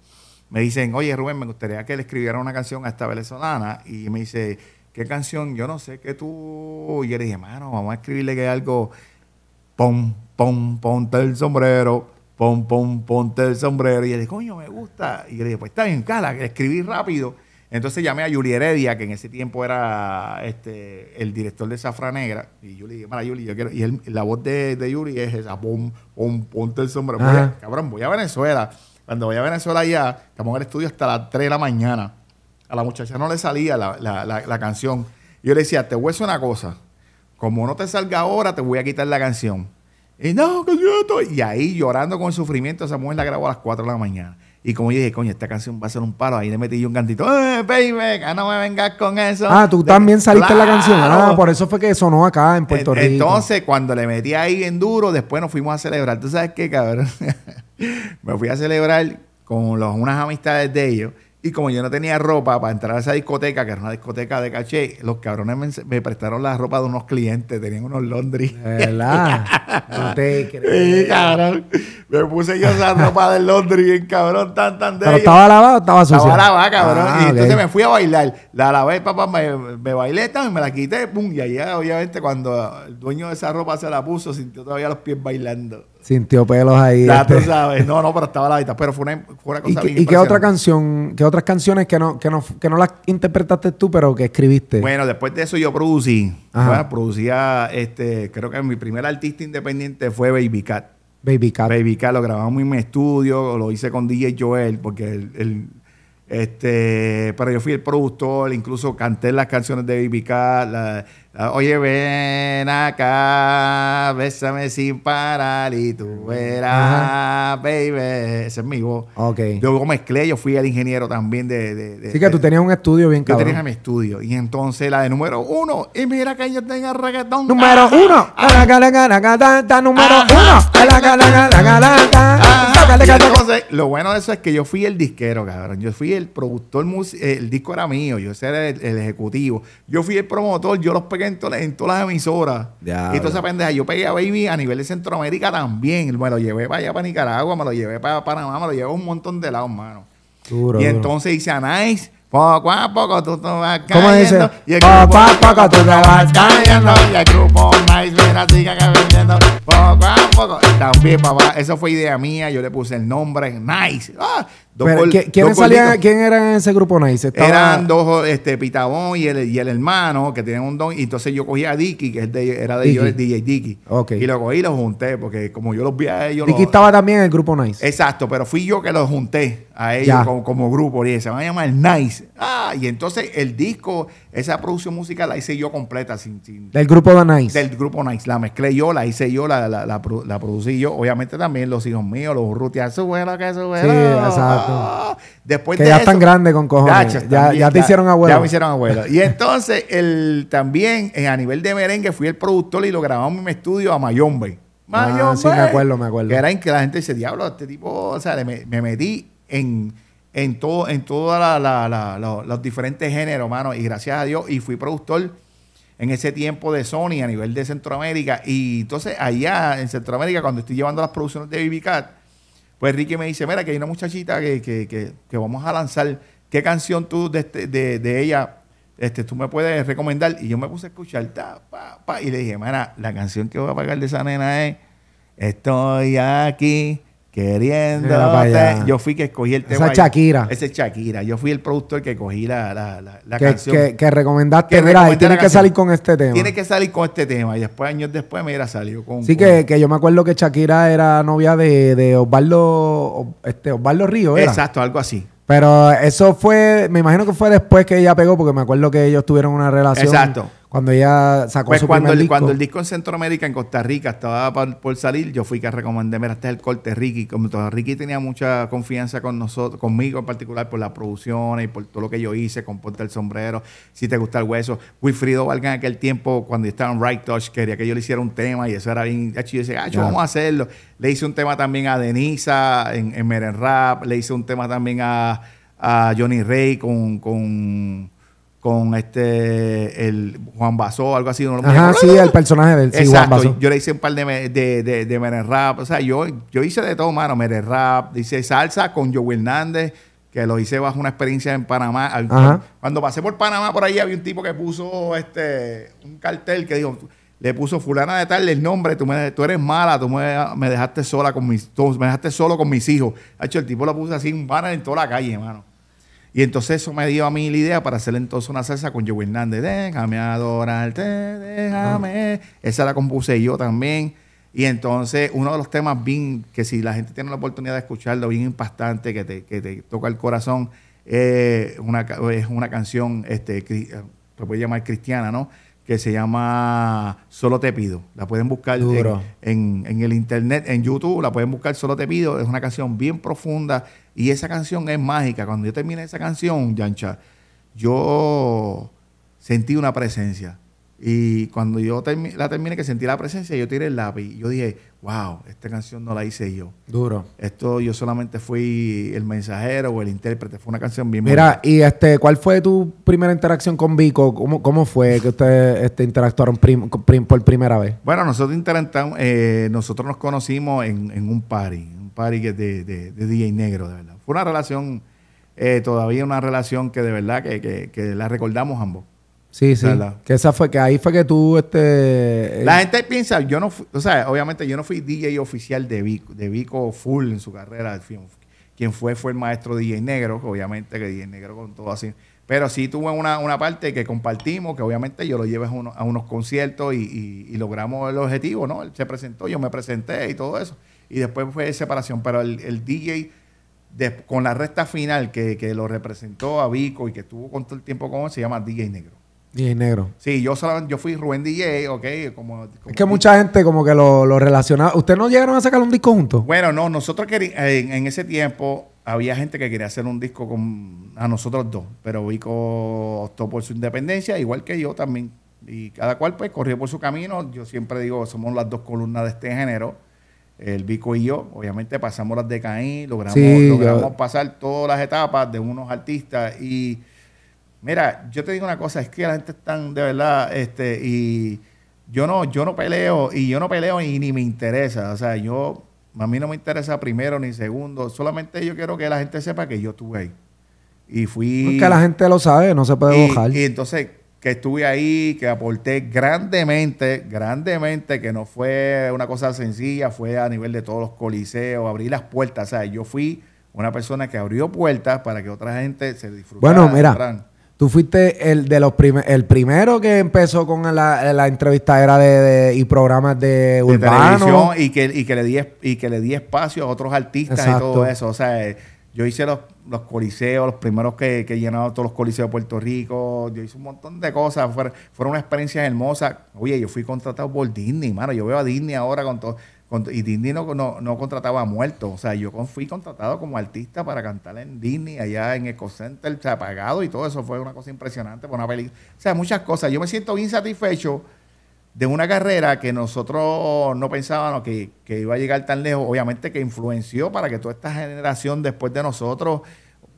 me dicen, oye Rubén, me gustaría que le escribiera una canción a esta venezolana. Y me dice, ¿qué canción? Yo no sé, ¿qué tú? Y yo le dije, mano, vamos a escribirle que algo, Pon, pon, ponte el sombrero, Pon, pon, ponte el sombrero. Y él dije, coño, me gusta. Y yo le dije, pues está bien, cala, que escribí rápido. Entonces llamé a Yuli Heredia, que en ese tiempo era este, el director de Zafra Negra. Y yo le dije, mira, Yuli, yo quiero. Y él, la voz de, de Yuli es esa, pon, pon, ponte el sombrero. cabrón, voy a Venezuela. Cuando voy a Venezuela ya, estamos en el estudio hasta las 3 de la mañana. A la muchacha no le salía la, la, la, canción. Yo le decía, te voy a hacer una cosa. Como no te salga ahora, te voy a quitar la canción. Y no, que yo estoy. Y ahí llorando con el sufrimiento, esa mujer la grabó a las 4 de la mañana. Y como yo dije, coño, esta canción va a ser un paro, ahí le metí yo un cantito, ¡eh, baby! Que no me vengas con eso. Ah, tú también saliste la canción. Ah, por eso fue que sonó acá en Puerto Rico. Entonces, cuando le metí ahí en duro, después nos fuimos a celebrar. ¿Tú sabes qué, cabrón? me fui a celebrar con unas amistades de ellos. Y como yo no tenía ropa para entrar a esa discoteca, que era una discoteca de caché, los cabrones me, prestaron la ropa de unos clientes, tenían unos Londres ¿Verdad? no te Sí, cabrón. Me puse yo esa ropa del laundry bien cabrón, tan, tan de ¿Pero estaba lavado estaba sucia? Estaba lavado cabrón. Ah, y entonces me fui a bailar. La lavé, papá, me, me bailé y me la quité, pum. Y allá, obviamente, cuando el dueño de esa ropa se la puso, sintió todavía los pies bailando. Sintió pelos ahí. Ya este. tú sabes. No, no, pero estaba la vida. Pero fue una, cosa ¿Y, ¿Y qué otra canción, qué otras canciones que no, que, no, que no las interpretaste tú, pero que escribiste? Bueno, después de eso yo producí. Bueno, producía, este, creo que mi primer artista independiente fue Baby Cat. Baby Cat. Baby Cat, lo grabamos en mi estudio, lo hice con DJ Joel, porque el, el este, pero yo fui el productor, incluso canté las canciones de Baby Oye, ven acá, bésame sin parar y tú verás, baby. Ese es mi voz. Yo mezclé, yo fui el ingeniero también de... de, que tú tenías un estudio bien cabrón. Yo tenía mi estudio. Y entonces la de número uno, y mira que yo tenía reggaetón. Número uno, número uno, lo bueno de eso es que yo fui el disquero, cabrón. Yo fui el productor, el disco era mío, yo era el, ejecutivo. Yo fui el promotor, yo los pegué en, todas las emisoras. y toda esa pendeja. Yo pegué a Baby a nivel de Centroamérica también. Me lo llevé para allá, para Nicaragua, me lo llevé para Panamá, me lo llevé un montón de lados, mano. y entonces hice a Nice. Poco a poco tú te vas cayendo. Y el grupo, poco a poco tú te vas cayendo. Y el grupo Nice, vendiendo. También, papá, eso fue idea mía. Yo le puse el nombre en Nice. Ah, ¿quién, ¿Quién era en ese grupo Nice? Eran dos, este, Pitabón y el, y el hermano que tienen un don. Y entonces yo cogí a Dicky, que es de, era de yo, el DJ Dicky. Okay. Y lo cogí y lo junté, porque como yo los vi a ellos. Dicky estaba también en el grupo Nice. Exacto, pero fui yo que los junté a ellos como, grupo. Y se van a llamar Nice. Ah, y entonces el disco, esa producción musical la hice yo completa. Sin, sin... del grupo de Nice. Del grupo Nice. La mezclé yo, la hice yo, la, la la, producí yo. Obviamente también los hijos míos, los su suelo que suelo. Sí, exacto. Después que ya están grandes con cojones. ya, te hicieron abuelo. Ya me hicieron abuelo. y entonces, el, también eh, a nivel de merengue, fui el productor y lo grabamos en mi estudio a Mayombe. Ah, Mayombe. sí, me acuerdo, me acuerdo. Que era en que la gente dice, diablo, este tipo, o sea, me, me metí en en todo en todos los diferentes géneros, mano. Y gracias a Dios, y fui productor en ese tiempo de Sony a nivel de Centroamérica. Y entonces allá en Centroamérica, cuando estoy llevando las producciones de Vivicat, pues Ricky me dice, mira, que hay una muchachita que, vamos a lanzar. ¿Qué canción tú este, de, ella este, tú me puedes recomendar? Y yo me puse a escuchar, ta, pa, y le dije, mira, la canción que voy a pagar de esa nena es, estoy aquí Queriendo. Yo fui que escogí el tema. Esa Shakira. Ese es Shakira. Yo fui el productor que cogí la, que, canción. Que, recomendaste. Que que salir con este tema. Tiene que salir con este tema. Y después, años después, me hubiera salido con. Sí, Que, yo me acuerdo que Shakira era novia de, de Osvaldo, este, Osvaldo Río. Exacto, algo así. Pero eso fue, me imagino que fue después que ella pegó, porque me acuerdo que ellos tuvieron una relación. Exacto cuando ella sacó pues su cuando primer el, disco. cuando el disco en Centroamérica, en Costa Rica, estaba por, salir, yo fui que recomendé, mira, este el corte Ricky. Como Ricky tenía mucha confianza con nosotros, conmigo en particular, por las producción y por todo lo que yo hice, con "Ponte el Sombrero, Si Te Gusta el Hueso. Wilfrido Valga en aquel tiempo, cuando estaba en Right Touch, quería que yo le hiciera un tema y eso era bien... Y yo decía, ah, vamos a hacerlo. Le hice un tema también a Denisa en, en Meren Rap, le hice un tema también a, Johnny Ray con con este el Juan Basó, algo así. No Ajá, sí, el personaje del Yo le hice un par de, Rap. O sea, yo, yo hice de todo, mano. Merenrap. Rap, hice salsa con Joe Hernández, que lo hice bajo una experiencia en Panamá. Cuando pasé por Panamá, por ahí había un tipo que puso este un cartel que dijo, le puso fulana de tal el nombre, tú, me, tú eres mala, tú me, dejaste sola con mis, tú, me dejaste solo con mis hijos. De hecho, el tipo lo puso así en banner en toda la calle, hermano. Y entonces eso me dio a mí la idea para hacer entonces una salsa con Joe Hernández. Déjame adorarte, déjame. Esa la compuse yo también. Y entonces uno de los temas bien, que si la gente tiene la oportunidad de escucharlo, bien impactante, que te, toca el corazón, eh, una, es una canción, este, se puede llamar cristiana, ¿no? que se llama Solo Te Pido. La pueden buscar en, en, el internet, en YouTube, la pueden buscar Solo Te Pido. Es una canción bien profunda y esa canción es mágica. Cuando yo terminé esa canción, Yancha, yo sentí una presencia. Y cuando yo la terminé, que sentí la presencia, yo tiré el lápiz. Yo dije, wow, esta canción no la hice yo. Duro. Esto yo solamente fui el mensajero o el intérprete. Fue una canción bien Mira, y este, ¿cuál fue tu primera interacción con Vico? ¿Cómo, cómo fue que ustedes este, interactuaron por primera vez? Bueno, nosotros, eh, nosotros nos conocimos en, en un party, party de, de, de DJ Negro, de verdad. Fue una relación, eh, todavía una relación que de verdad que, la recordamos ambos. Sí, sí. Que esa fue, que ahí fue que tú, este... Eh, la gente piensa, yo no fui, o sea, obviamente yo no fui DJ oficial de Vico, de Vico full en su carrera. Quien fue fue el maestro DJ Negro, obviamente que DJ Negro con todo así. Pero sí tuve una, parte que compartimos, que obviamente yo lo llevé a, unos conciertos y, logramos el objetivo, ¿no? Él se presentó, yo me presenté y todo eso y después fue separación. Pero el, DJ, con la resta final que, lo representó a Vico y que estuvo con todo el tiempo con él, se llama DJ Negro. DJ Negro. Sí, yo, yo fui Rubén DJ, ok. Como, es que mucha gente como que lo, lo relacionaba. ¿Ustedes no llegaron a sacar un disco juntos? Bueno, no, nosotros en, en ese tiempo había gente que quería hacer un disco con a nosotros dos, pero Vico optó por su independencia, igual que yo también. Y cada cual pues corrió por su camino. Yo siempre digo, somos las dos columnas de este género el Vico y yo, obviamente pasamos las de Caín, logramos, pasar todas las etapas de unos artistas y mira, yo te digo una cosa, es que la gente está de verdad, este, y yo no, yo no peleo, y yo no peleo y ni me interesa, o sea, yo, a mí no me interesa primero ni segundo, solamente yo quiero que la gente sepa que yo estuve ahí. Y fui... Porque la gente lo sabe, no se puede Y entonces, que estuve ahí, que aporté grandemente, grandemente, que no fue una cosa sencilla, fue a nivel de todos los coliseos, abrí las puertas. O sea, yo fui una persona que abrió puertas para que otra gente se disfrutara. Bueno, mira, tú fuiste el de los el primero que empezó con la, entrevista entrevistadera de, y programas de, de y que, que, le di, y que le di espacio a otros artistas y todo eso. O sea, yo hice los, coliseos, los primeros que, que llenado todos los coliseos de Puerto Rico. Yo hice un montón de cosas. Fueron, una unas experiencias hermosas. Oye, yo fui contratado por Disney, mano. Yo veo a Disney ahora con todo. Con, y Disney no, contrataba a muertos. O sea, yo fui contratado como artista para cantar en Disney, allá en Ecocenter se pagado y todo eso. Fue una cosa impresionante, por una película. O sea, muchas cosas. Yo me siento insatisfecho de una carrera que nosotros no pensábamos que, iba a llegar tan lejos, obviamente que influenció para que toda esta generación después de nosotros,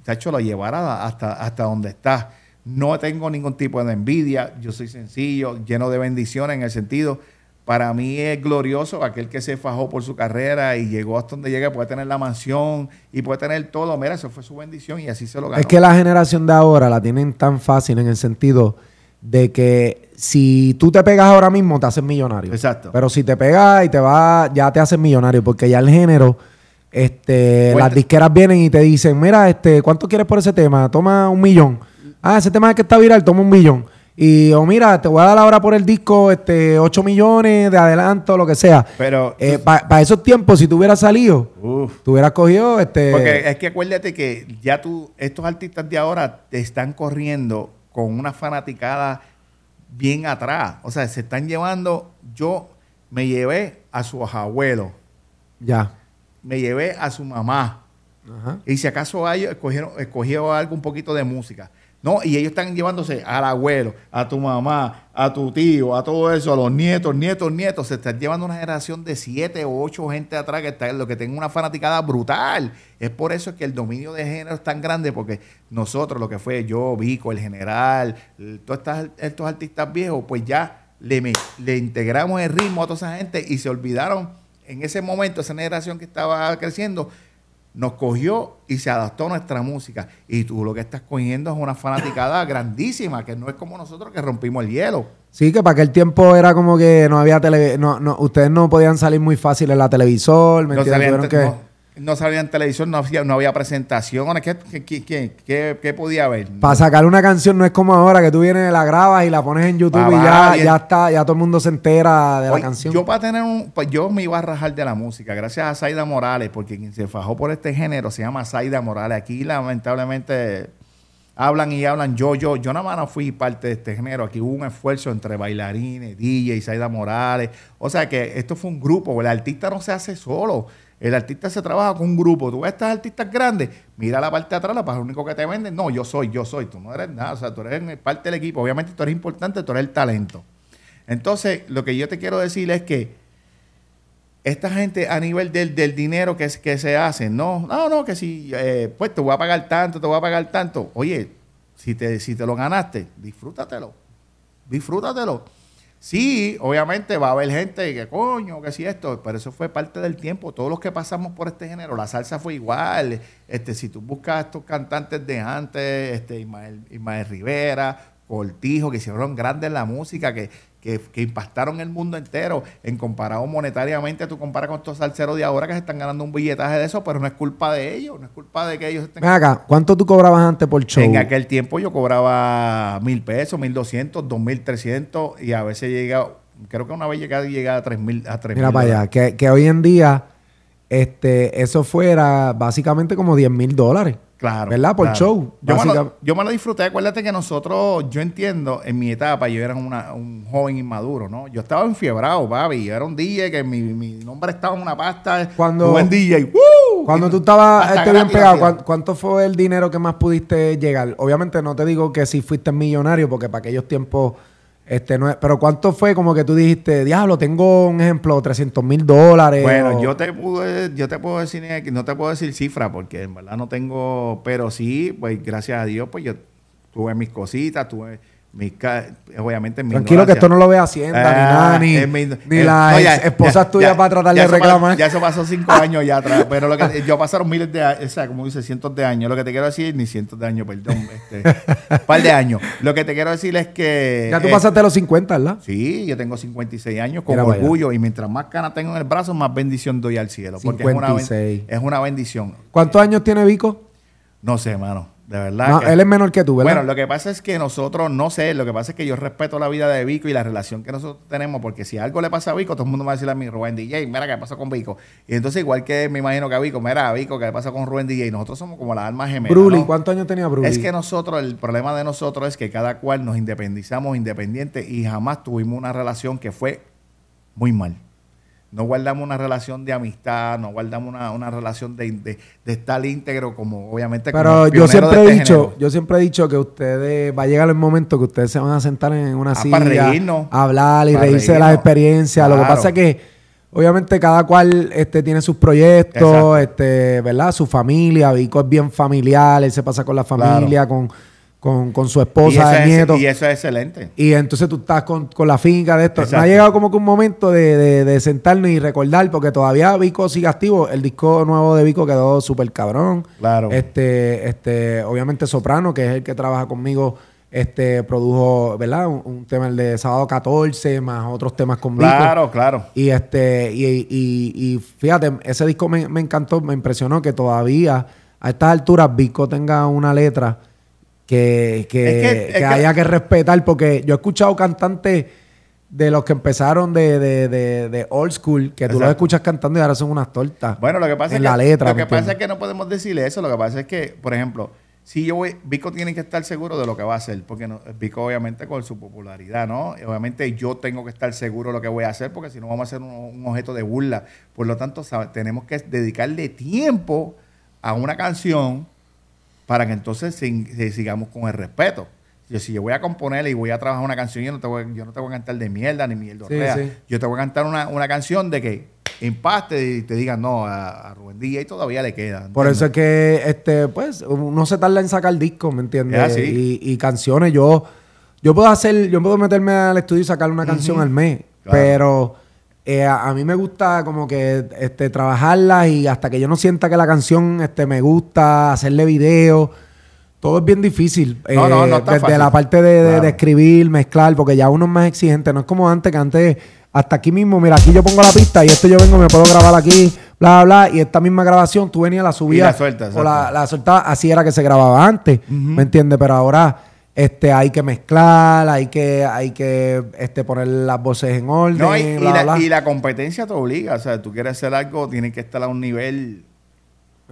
de hecho, lo llevara hasta, hasta donde está. No tengo ningún tipo de envidia, yo soy sencillo, lleno de bendiciones en el sentido, para mí es glorioso aquel que se fajó por su carrera y llegó hasta donde llega, puede tener la mansión y puede tener todo. Mira, eso fue su bendición y así se lo ganó. Es que la generación de ahora la tienen tan fácil en el sentido de que si tú te pegas ahora mismo, te haces millonario. Exacto. Pero si te pegas y te vas, ya te haces millonario, porque ya el género, este, las disqueras vienen y te dicen, mira, este, ¿cuánto quieres por ese tema? Toma un millón. Ah, ese tema es que está viral, toma un millón. Y, o oh, mira, te voy a dar ahora por el disco este, 8 millones de adelanto, lo que sea. Pero. Eh, Para esos tiempos, si tú hubieras salido, uf, hubieras cogido. Este, porque es que acuérdate que ya tú, estos artistas de ahora te están corriendo con una fanaticada bien atrás. O sea, se están llevando, yo me llevé a su abuelo Ya. Me llevé a su mamá. Y si acaso ellos escogieron, escogió algo un poquito de música. No, y ellos están llevándose al abuelo, a tu mamá, a tu tío, a todo eso, a los nietos, nietos, nietos. Se están llevando una generación de siete o ocho gente atrás que está, lo que tiene una fanaticada brutal. Es por eso que el dominio de género es tan grande, porque nosotros, lo que fue yo, Vico, el general, todos estos artistas viejos, pues ya le, le integramos el ritmo a toda esa gente y se olvidaron en ese momento, esa generación que estaba creciendo, nos cogió y se adaptó a nuestra música. Y tú lo que estás cogiendo es una fanaticada grandísima, que no es como nosotros que rompimos el hielo. Sí, que para aquel tiempo era como que no había tele, no, ustedes no podían salir muy fácil en la televisor, ¿me que no salía en televisión, no había, no presentación. ¿Qué, qué, podía haber? Para sacar una canción no es como ahora, que tú vienes, la grabas y la pones en YouTube y, ya, está, ya todo el mundo se entera de la canción. Yo para tener un, pues, yo me iba a rajar de la música, gracias a Zaida Morales, porque quien se fajó por este género se llama Zaida Morales. Aquí lamentablemente hablan y hablan. Yo, yo, yo nada más no fui parte de este género. Aquí hubo un esfuerzo entre bailarines, DJ, Saida Morales. O sea que esto fue un grupo. El artista no se hace solo. El artista se trabaja con un grupo. Tú ves a estas artistas grandes, mira la parte de atrás, la parte único que te vende. No, yo soy, yo soy. Tú no eres nada. O sea, tú eres parte del equipo. Obviamente tú eres importante, tú eres el talento. Entonces, lo que yo te quiero decir es que esta gente a nivel del, dinero que, que se hace, no, no, no, que si, eh, pues te voy a pagar tanto, te voy a pagar tanto. Oye, si te, si te lo ganaste, disfrútatelo. Disfrútatelo Sí, obviamente va a haber gente que coño, que si esto, pero eso fue parte del tiempo. Todos los que pasamos por este género, la salsa fue igual. Este, si tú buscas a estos cantantes de antes, este, Ismael Rivera, Cortijo, que hicieron grandes la música, que, que, que, impactaron el mundo entero. En comparado monetariamente, tú comparas con estos salseros de ahora que se están ganando un billetaje de eso, pero no es culpa de ellos, no es culpa de que ellos estén. Venga acá, ¿cuánto tú cobrabas antes por show? En aquel tiempo yo cobraba mil pesos, mil doscientos, dos mil trescientos y a veces llegaba, creo que una vez llegaba llega a tres mil. A Mira para allá, que, hoy en día este, eso fuera básicamente como diez mil dólares. Claro. ¿Verdad? Por show. Yo me, lo, disfruté. Acuérdate que nosotros, yo entiendo, en mi etapa, yo era un joven inmaduro, ¿no? Yo estaba enfiebrado, papi. Yo era un DJ que mi, mi nombre estaba en una pasta. Cuando, buen DJ. ¡Woo! Cuando tú estabas este bien pegado, ¿cuánto fue el dinero que más pudiste llegar? Obviamente no te digo que si fuiste millonario, porque para aquellos tiempos este, no pero ¿cuánto fue como que tú dijiste, diablo, tengo un ejemplo, 300 mil dólares? Bueno, yo, te yo te puedo decir, eh, no te puedo decir cifra porque en verdad no tengo, pero sí, pues gracias a Dios, pues yo tuve mis cositas, tuve obviamente mi Tranquilo que esto no lo ve Hacienda, ni ah, nada, ni, la esposa tuya para tratar de reclamar. ya eso pasó cinco años ya atrás, pero yo pasaron miles de años, o sea, como dice, cientos de años. Lo que te quiero decir, ni cientos de años, perdón, este, par de años. Lo que te quiero decir es que... Ya tú eh, pasaste los 50, ¿verdad? Sí, yo tengo 56 años con orgullo y mientras más canas tengo en el brazo, más bendición doy al cielo. Porque es una, es una bendición. ¿Cuántos años tiene Vico? No sé, hermano. De verdad. él es menor que tú, ¿verdad? Bueno, lo que pasa es que nosotros, no sé, lo que pasa es que yo respeto la vida de Vico y la relación que nosotros tenemos, porque si algo le pasa a Vico, todo el mundo va a decirle a mi Rubén DJ, mira qué pasó con Vico. Y entonces, igual que me imagino que a Vico, mira a Vico, qué le pasa con Rubén DJ. Nosotros somos como las almas gemelas. Bruli, ¿cuántos años tenía Bruli? Es que nosotros, el problema de nosotros es que cada cual nos independizamos independientes y jamás tuvimos una relación que fue muy mal no guardamos una relación de amistad, no guardamos una, relación de, estar íntegro como obviamente Pero yo siempre he este dicho, yo siempre he dicho que ustedes va a llegar el momento que ustedes se van a sentar en una ah, silla a hablar y reírse de las experiencias. Lo que pasa es que obviamente cada cual este tiene sus proyectos, este, ¿verdad? Su familia, Vico es bien familiar, él se pasa con la familia, con con, su esposa, y nieto. y eso es excelente. Y entonces tú estás con, la finca de esto. me ha llegado como que un momento de, de, sentarnos y recordar, porque todavía Vico sigue activo. El disco nuevo de Vico quedó súper cabrón. Claro. Este, este, obviamente Soprano, que es el que trabaja conmigo, este, produjo, ¿verdad? Un, tema el de sábado 14, más otros temas con Vico. Claro, claro. Y este, y, fíjate, ese disco me, me encantó, me impresionó que todavía a estas alturas Vico tenga una letra que, que, haya que respetar, porque yo he escuchado cantantes de los que empezaron de, de, de, old school, que tú los escuchas cantando y ahora son unas tortas. Bueno, lo que pasa es la Lo que pasa es que no podemos decirle eso. Lo que pasa es que, por ejemplo, si yo voy, Vico tiene que estar seguro de lo que va a hacer, porque no, Vico obviamente con su popularidad, ¿no? Obviamente yo tengo que estar seguro de lo que voy a hacer, porque si no vamos a ser un, objeto de burla. Por lo tanto, tenemos que dedicarle tiempo a una canción para que entonces sigamos con el respeto. Yo, si yo voy a componer y voy a trabajar una canción, yo no te voy, yo no te voy a cantar de mierda ni mierda. Yo te voy a cantar una, canción de que empaste y te digan, no, a, Rubén Rubén y todavía le queda. Por eso es que, este, pues, no se tarda en sacar discos, ¿me entiendes? Y, canciones, yo, yo puedo hacer, yo puedo meterme al estudio y sacar una canción al mes, pero eh, a, mí me gusta como que este, trabajarlas y hasta que yo no sienta que la canción este, me gusta, hacerle video, Todo es bien difícil. No, no, no eh, desde la parte de, escribir, mezclar, porque ya uno es más exigente. No es como antes, que antes, hasta aquí mismo, mira, aquí yo pongo la pista y esto yo vengo, me puedo grabar aquí, bla, bla, y esta misma grabación tú venías, la subías. la sueltas. O la, la así era que se grababa antes, ¿me entiendes? Pero ahora este, hay que mezclar, hay que, hay que este, poner las voces en orden. y, y, la, competencia te obliga. O sea, tú quieres hacer algo, tienes que estar a un nivel.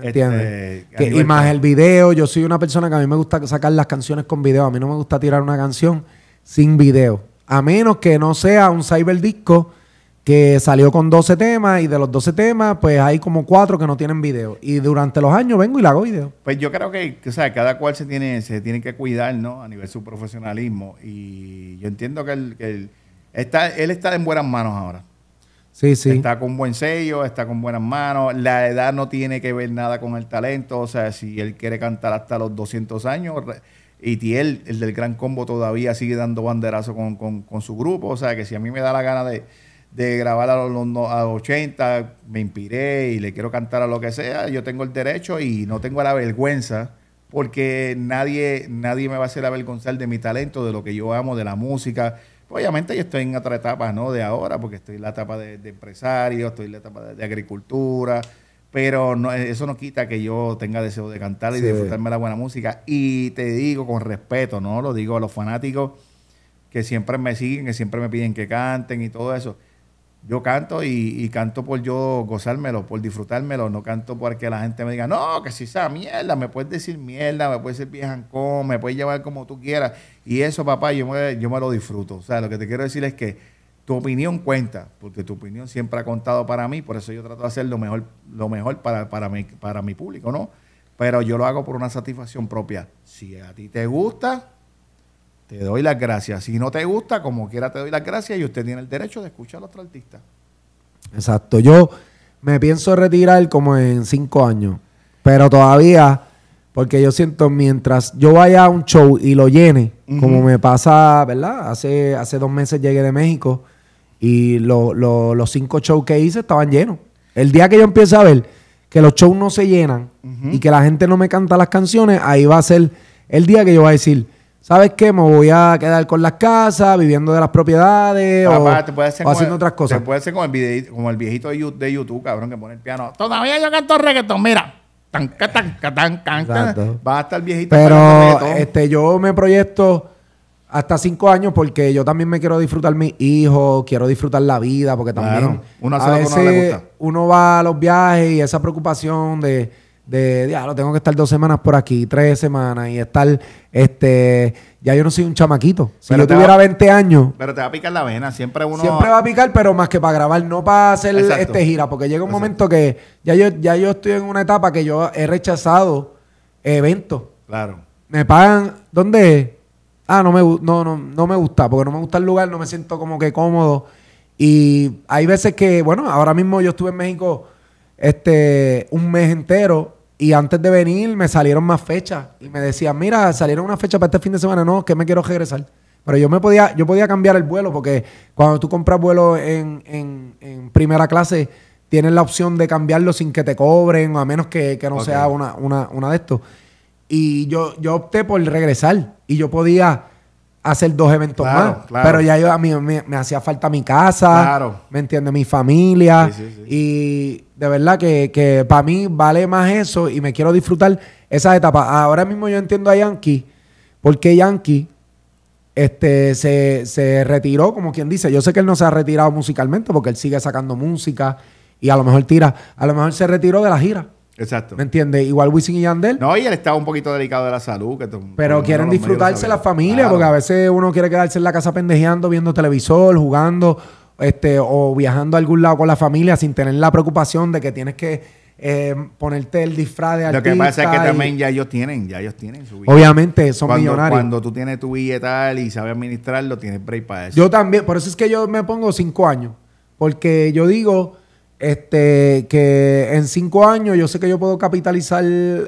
¿Entiendes? Este, y más el video. Yo soy una persona que a mí me gusta sacar las canciones con video. A mí no me gusta tirar una canción sin video. A menos que no sea un cyber disco que salió con 12 temas y de los 12 temas, pues hay como cuatro que no tienen video. Y durante los años vengo y le hago video. Pues yo creo que, o sea, cada cual se tiene, se tiene que cuidar, ¿no? A nivel de su profesionalismo. Y yo entiendo que, él, está, él está en buenas manos ahora. Sí, sí. Está con buen sello, está con buenas manos. La edad no tiene que ver nada con el talento. O sea, si él quiere cantar hasta los 200 años, y Tiel, el del Gran Combo, todavía sigue dando banderazo con, con su grupo. O sea, que si a mí me da la gana de de grabar a los, a 80, me inspiré y le quiero cantar a lo que sea, yo tengo el derecho y no tengo la vergüenza porque nadie, nadie me va a hacer avergonzar de mi talento, de lo que yo amo, de la música. Obviamente yo estoy en otra etapa, ¿no? De ahora, porque estoy en la etapa de, empresario, estoy en la etapa de, agricultura, pero no, eso no quita que yo tenga deseo de cantar y disfrutarme la buena música. Y te digo con respeto, ¿no? Lo digo a los fanáticos que siempre me siguen, que siempre me piden que canten y todo eso yo canto y, canto por yo gozármelo, por disfrutármelo, no canto porque la gente me diga, no, que si esa mierda, me puedes decir mierda, me puedes decir viejancón, me puedes llevar como tú quieras. Y eso, papá, yo me, yo me lo disfruto. O sea, lo que te quiero decir es que tu opinión cuenta, porque tu opinión siempre ha contado para mí, por eso yo trato de hacer lo mejor, lo mejor para, para, para mi público, ¿no? Pero yo lo hago por una satisfacción propia. Si a ti te gusta, te doy las gracias. Si no te gusta, como quiera te doy las gracias y usted tiene el derecho de escuchar a otro artista. Exacto. Yo me pienso retirar como en cinco años. Pero todavía, porque yo siento, mientras yo vaya a un show y lo llene, como me pasa, ¿verdad? Hace, hace dos meses llegué de México y los cinco shows que hice estaban llenos. El día que yo empiece a ver que los shows no se llenan y que la gente no me canta las canciones, ahí va a ser el día que yo voy a decir ¿sabes qué? Me voy a quedar con las casas, viviendo de las propiedades o, haciendo otras cosas. Te puede hacer como el, viejito de YouTube, cabrón, que pone el piano. Todavía yo canto reggaetón, mira. Tan, tan, tan, tan, Va a estar viejito. Pero este, yo me proyecto hasta cinco años porque yo también me quiero disfrutar mis hijos, quiero disfrutar la vida, porque también uno, hace a veces uno, le gusta. uno va a los viajes y esa preocupación de de diablo, tengo que estar dos semanas por aquí, tres semanas y estar, este, ya yo no soy un chamaquito. Si yo tuviera 20 años. Pero te va a picar la vena, siempre uno. Siempre va a picar, pero más que para grabar, no para hacer este gira, porque llega un momento que ya yo, ya yo estoy en una etapa que yo he rechazado eventos. Claro. Me pagan, ¿dónde Ah, no me, no, no, no me gusta, porque no me gusta el lugar, no me siento como que cómodo. Y hay veces que, bueno, ahora mismo yo estuve en México este, un mes entero y antes de venir me salieron más fechas y me decían, mira, salieron una fecha para este fin de semana, no, que me quiero regresar. Pero yo me podía, yo podía cambiar el vuelo porque cuando tú compras vuelo en, primera clase, tienes la opción de cambiarlo sin que te cobren, a menos que, no sea una, una, de estos. Y yo, yo opté por regresar y yo podía hacer dos eventos más. Pero ya yo, a mí me, hacía falta mi casa, ¿me entiende Mi familia. Y de verdad que, para mí vale más eso y me quiero disfrutar esas etapas. Ahora mismo yo entiendo a Yankee, porque Yankee este, se, se retiró, como quien dice. Yo sé que él no se ha retirado musicalmente porque él sigue sacando música y a lo mejor tira. A lo mejor se retiró de la gira. Exacto. ¿Me entiendes? Igual Wisin y Yandel. No, y él estaba un poquito delicado de la salud. pero quieren disfrutarse la familia, porque a veces uno quiere quedarse en la casa pendejeando, viendo televisor, jugando, este, o viajando a algún lado con la familia sin tener la preocupación de que tienes que eh, ponerte el disfraz de alguien. Lo que pasa es que también ya ellos tienen, ya ellos tienen su billete. Obviamente, son millonarios. Cuando tú tienes tu billete y sabes administrarlo, tienes break para eso. Yo también, por eso es que yo me pongo cinco años. Porque yo digo este, que en cinco años yo sé que yo puedo capitalizar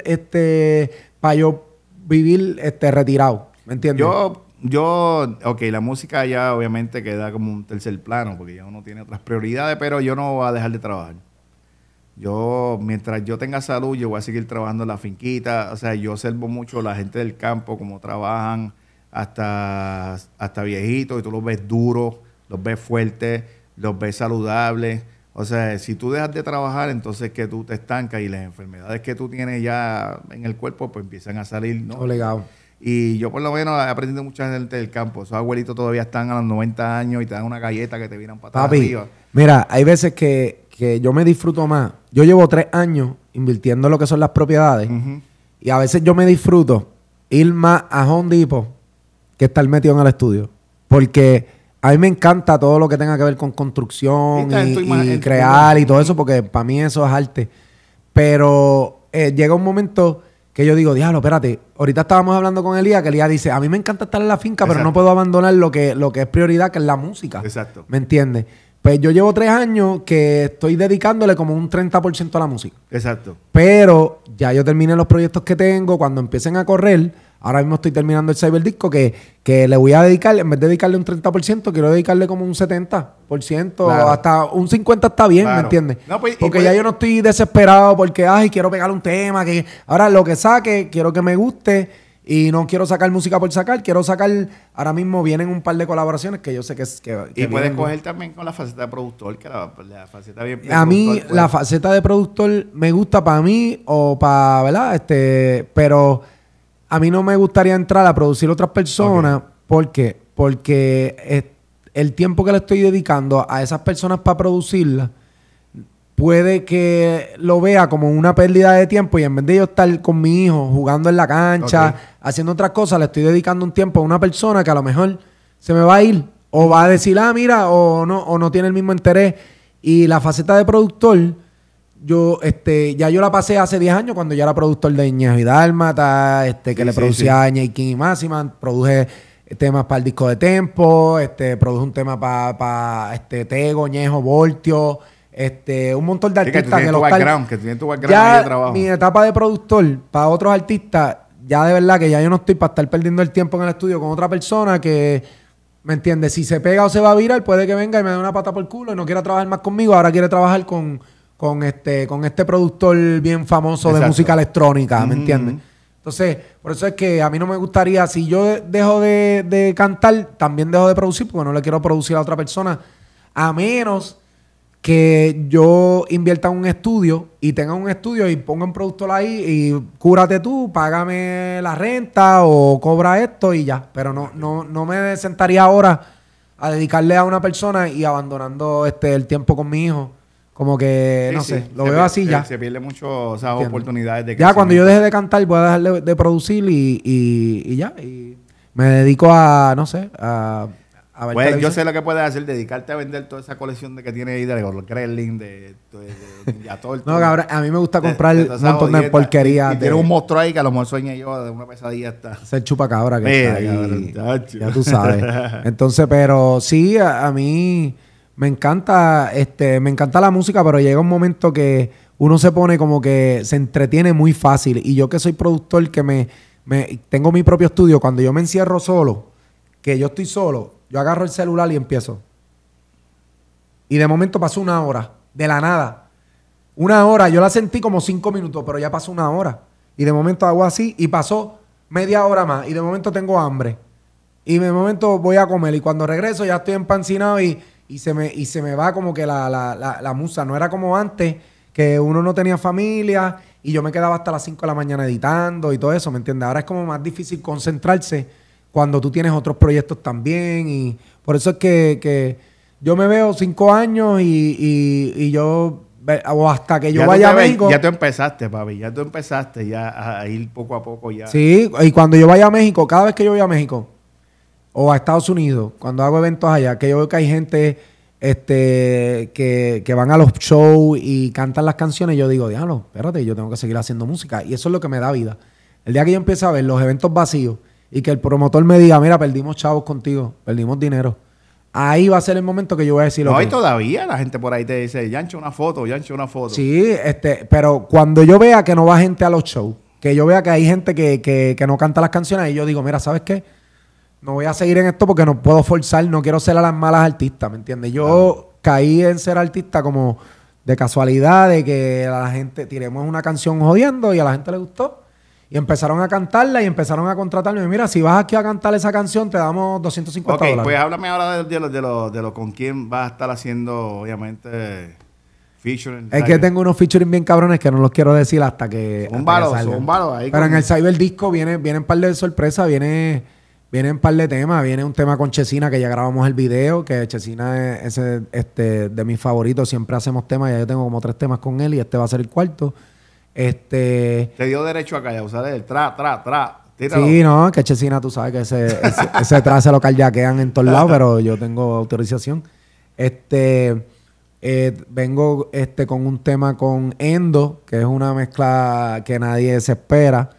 este para yo vivir este retirado. ¿Me entiendes? Yo, yo, ok, la música ya obviamente queda como un tercer plano, porque ya uno tiene otras prioridades, pero yo no voy a dejar de trabajar. Yo, mientras yo tenga salud, yo voy a seguir trabajando en la finquita. O sea, yo observo mucho la gente del campo, como trabajan hasta, hasta viejitos, y tú los ves duros, los ves fuertes, los ves saludables o sea, si tú dejas de trabajar, entonces que tú te estancas y las enfermedades que tú tienes ya en el cuerpo, pues empiezan a salir, ¿no? Obligado. Y yo por lo menos he aprendido mucha gente del campo. Esos abuelitos todavía están a los 90 años y te dan una galleta que te vienen para Papi, arriba. mira, hay veces que, que, yo me disfruto más. Yo llevo tres años invirtiendo en lo que son las propiedades y a veces yo me disfruto ir más a Home Depot que estar metido en el estudio. Porque a mí me encanta todo lo que tenga que ver con construcción y, crear y todo eso, porque para mí eso es arte. Pero eh, llega un momento que yo digo, diablo, espérate, ahorita estábamos hablando con Elías, que Elías dice, a mí me encanta estar en la finca, pero no puedo abandonar lo que, lo que es prioridad, que es la música. Exacto. ¿Me entiendes? Pues yo llevo tres años que estoy dedicándole como un 30% a la música. Exacto. Pero ya yo terminé los proyectos que tengo, cuando empiecen a correr Ahora mismo estoy terminando el cyberdisco que, que le voy a dedicar, en vez de dedicarle un 30%, quiero dedicarle como un 70%, hasta un 50% está bien, ¿me entiendes? Pues, porque pues ya yo no estoy desesperado porque, ay, quiero pegar un tema, que ahora lo que saque, quiero que me guste y no quiero sacar música por sacar, quiero sacar, ahora mismo vienen un par de colaboraciones que yo sé que... que, y puedes coger también con la faceta de productor, que la, faceta bien... A mí pues. la faceta de productor me gusta para mí o para, ¿verdad? Este, pero a mí no me gustaría entrar a producir otras personas. ¿Por qué? Porque eh, el tiempo que le estoy dedicando a esas personas para producirlas puede que lo vea como una pérdida de tiempo y en vez de yo estar con mi hijo jugando en la cancha, haciendo otras cosas, le estoy dedicando un tiempo a una persona que a lo mejor se me va a ir o va a decir, ah, mira, o no, o no tiene el mismo interés. Y la faceta de productor yo, este, ya yo la pasé hace 10 años cuando ya era productor de Ñejo y Dálmata, este, que le producía a King y Máxima, produje temas para el disco de Tempo, este, produje un tema para este, Tego, Ñejo, Voltio, este, un montón de artistas. que, tú tu background, ya Mi etapa de productor para otros artistas, ya de verdad que ya yo no estoy para estar perdiendo el tiempo en el estudio con otra persona que. ¿Me entiendes? Si se pega o se va a viral, puede que venga y me dé una pata por el culo y no quiera trabajar más conmigo. Ahora quiere trabajar con, con este, con este productor bien famoso de música electrónica, ¿me entienden entiendes? Entonces, por eso es que a mí no me gustaría, si yo dejo de, de, cantar, también dejo de producir, porque no le quiero producir a otra persona, a menos que yo invierta en un estudio y tenga un estudio y ponga un productor ahí y cúrate tú, págame la renta o cobra esto y ya. Pero no, no, no me sentaría ahora a dedicarle a una persona y abandonando este el tiempo con mi hijo como que, no sé, lo veo así ya. Se pierde mucho o esas oportunidades de Ya cuando yo deje de cantar, voy a dejar de, producir y, ya. Y me dedico a, no sé, a. a ver pues, yo sé lo que puedes hacer, dedicarte a vender toda esa colección de que tiene ahí de los de, todo el... No, cabrón, a mí me gusta comprar un montón de porquerías. Y, tiene un monstruo ahí que a lo mejor sueña yo de una pesadilla hasta. Ser chupacabra que está ahí, Ya tú sabes. Entonces, pero sí, a mí me encanta, este, me encanta la música, pero llega un momento que uno se pone como que se entretiene muy fácil. Y yo que soy productor, que me, me tengo mi propio estudio, cuando yo me encierro solo, que yo estoy solo, yo agarro el celular y empiezo. Y de momento pasó una hora, de la nada. Una hora, yo la sentí como cinco minutos, pero ya pasó una hora. Y de momento hago así y pasó media hora más. Y de momento tengo hambre. Y de momento voy a comer. Y cuando regreso ya estoy empancinado y y se me, y se me va como que la, la, la, la musa. No era como antes, que uno no tenía familia y yo me quedaba hasta las 5 de la mañana editando y todo eso, ¿me entiendes? Ahora es como más difícil concentrarse cuando tú tienes otros proyectos también y por eso es que, yo me veo cinco años y, y, y yo o hasta que yo vaya a México. Ya tú empezaste, papi, ya tú empezaste ya a, ir poco a poco ya. Sí, y cuando yo vaya a México, cada vez que yo voy a México, o a Estados Unidos, cuando hago eventos allá, que yo veo que hay gente este, que, van a los shows y cantan las canciones, yo digo, diablo, espérate, yo tengo que seguir haciendo música. Y eso es lo que me da vida. El día que yo empiezo a ver los eventos vacíos y que el promotor me diga, mira, perdimos chavos contigo, perdimos dinero. Ahí va a ser el momento que yo voy a decir lo No, y todavía la gente por ahí te dice, ya Yancho, una foto, Yancho, una foto. Sí, este, pero cuando yo vea que no va gente a los shows, que yo vea que hay gente que, que, que no canta las canciones, y yo digo, mira, ¿sabes qué? no voy a seguir en esto porque no puedo forzar, no quiero ser a las malas artistas, ¿me entiendes? Yo caí en ser artista como de casualidad, de que a la gente tiremos una canción jodiendo y a la gente le gustó. Y empezaron a cantarla y empezaron a contratarme. Mira, si vas aquí a cantar esa canción, te damos 250 dólares. pues háblame ahora de, lo, de, con quién vas a estar haciendo, obviamente, featuring. Es que tengo unos featuring bien cabrones que no los quiero decir hasta que. Un balón, un balón, Ahí Pero en el Cyber Disco viene, vienen un par de sorpresas. Viene Vienen un par de temas. Viene un tema con Chesina que ya grabamos el video, que Chesina es este, de mis favoritos. Siempre hacemos temas. Ya yo tengo como tres temas con él y este va a ser el cuarto. Este. Te dio derecho a callar, usar el tra, tra, tra. Sí, no, que Chesina, tú sabes que ese, ese, tra se lo callaquean en todos lados, pero yo tengo autorización. Este. Eh, vengo este, con un tema con Endo, que es una mezcla que nadie se espera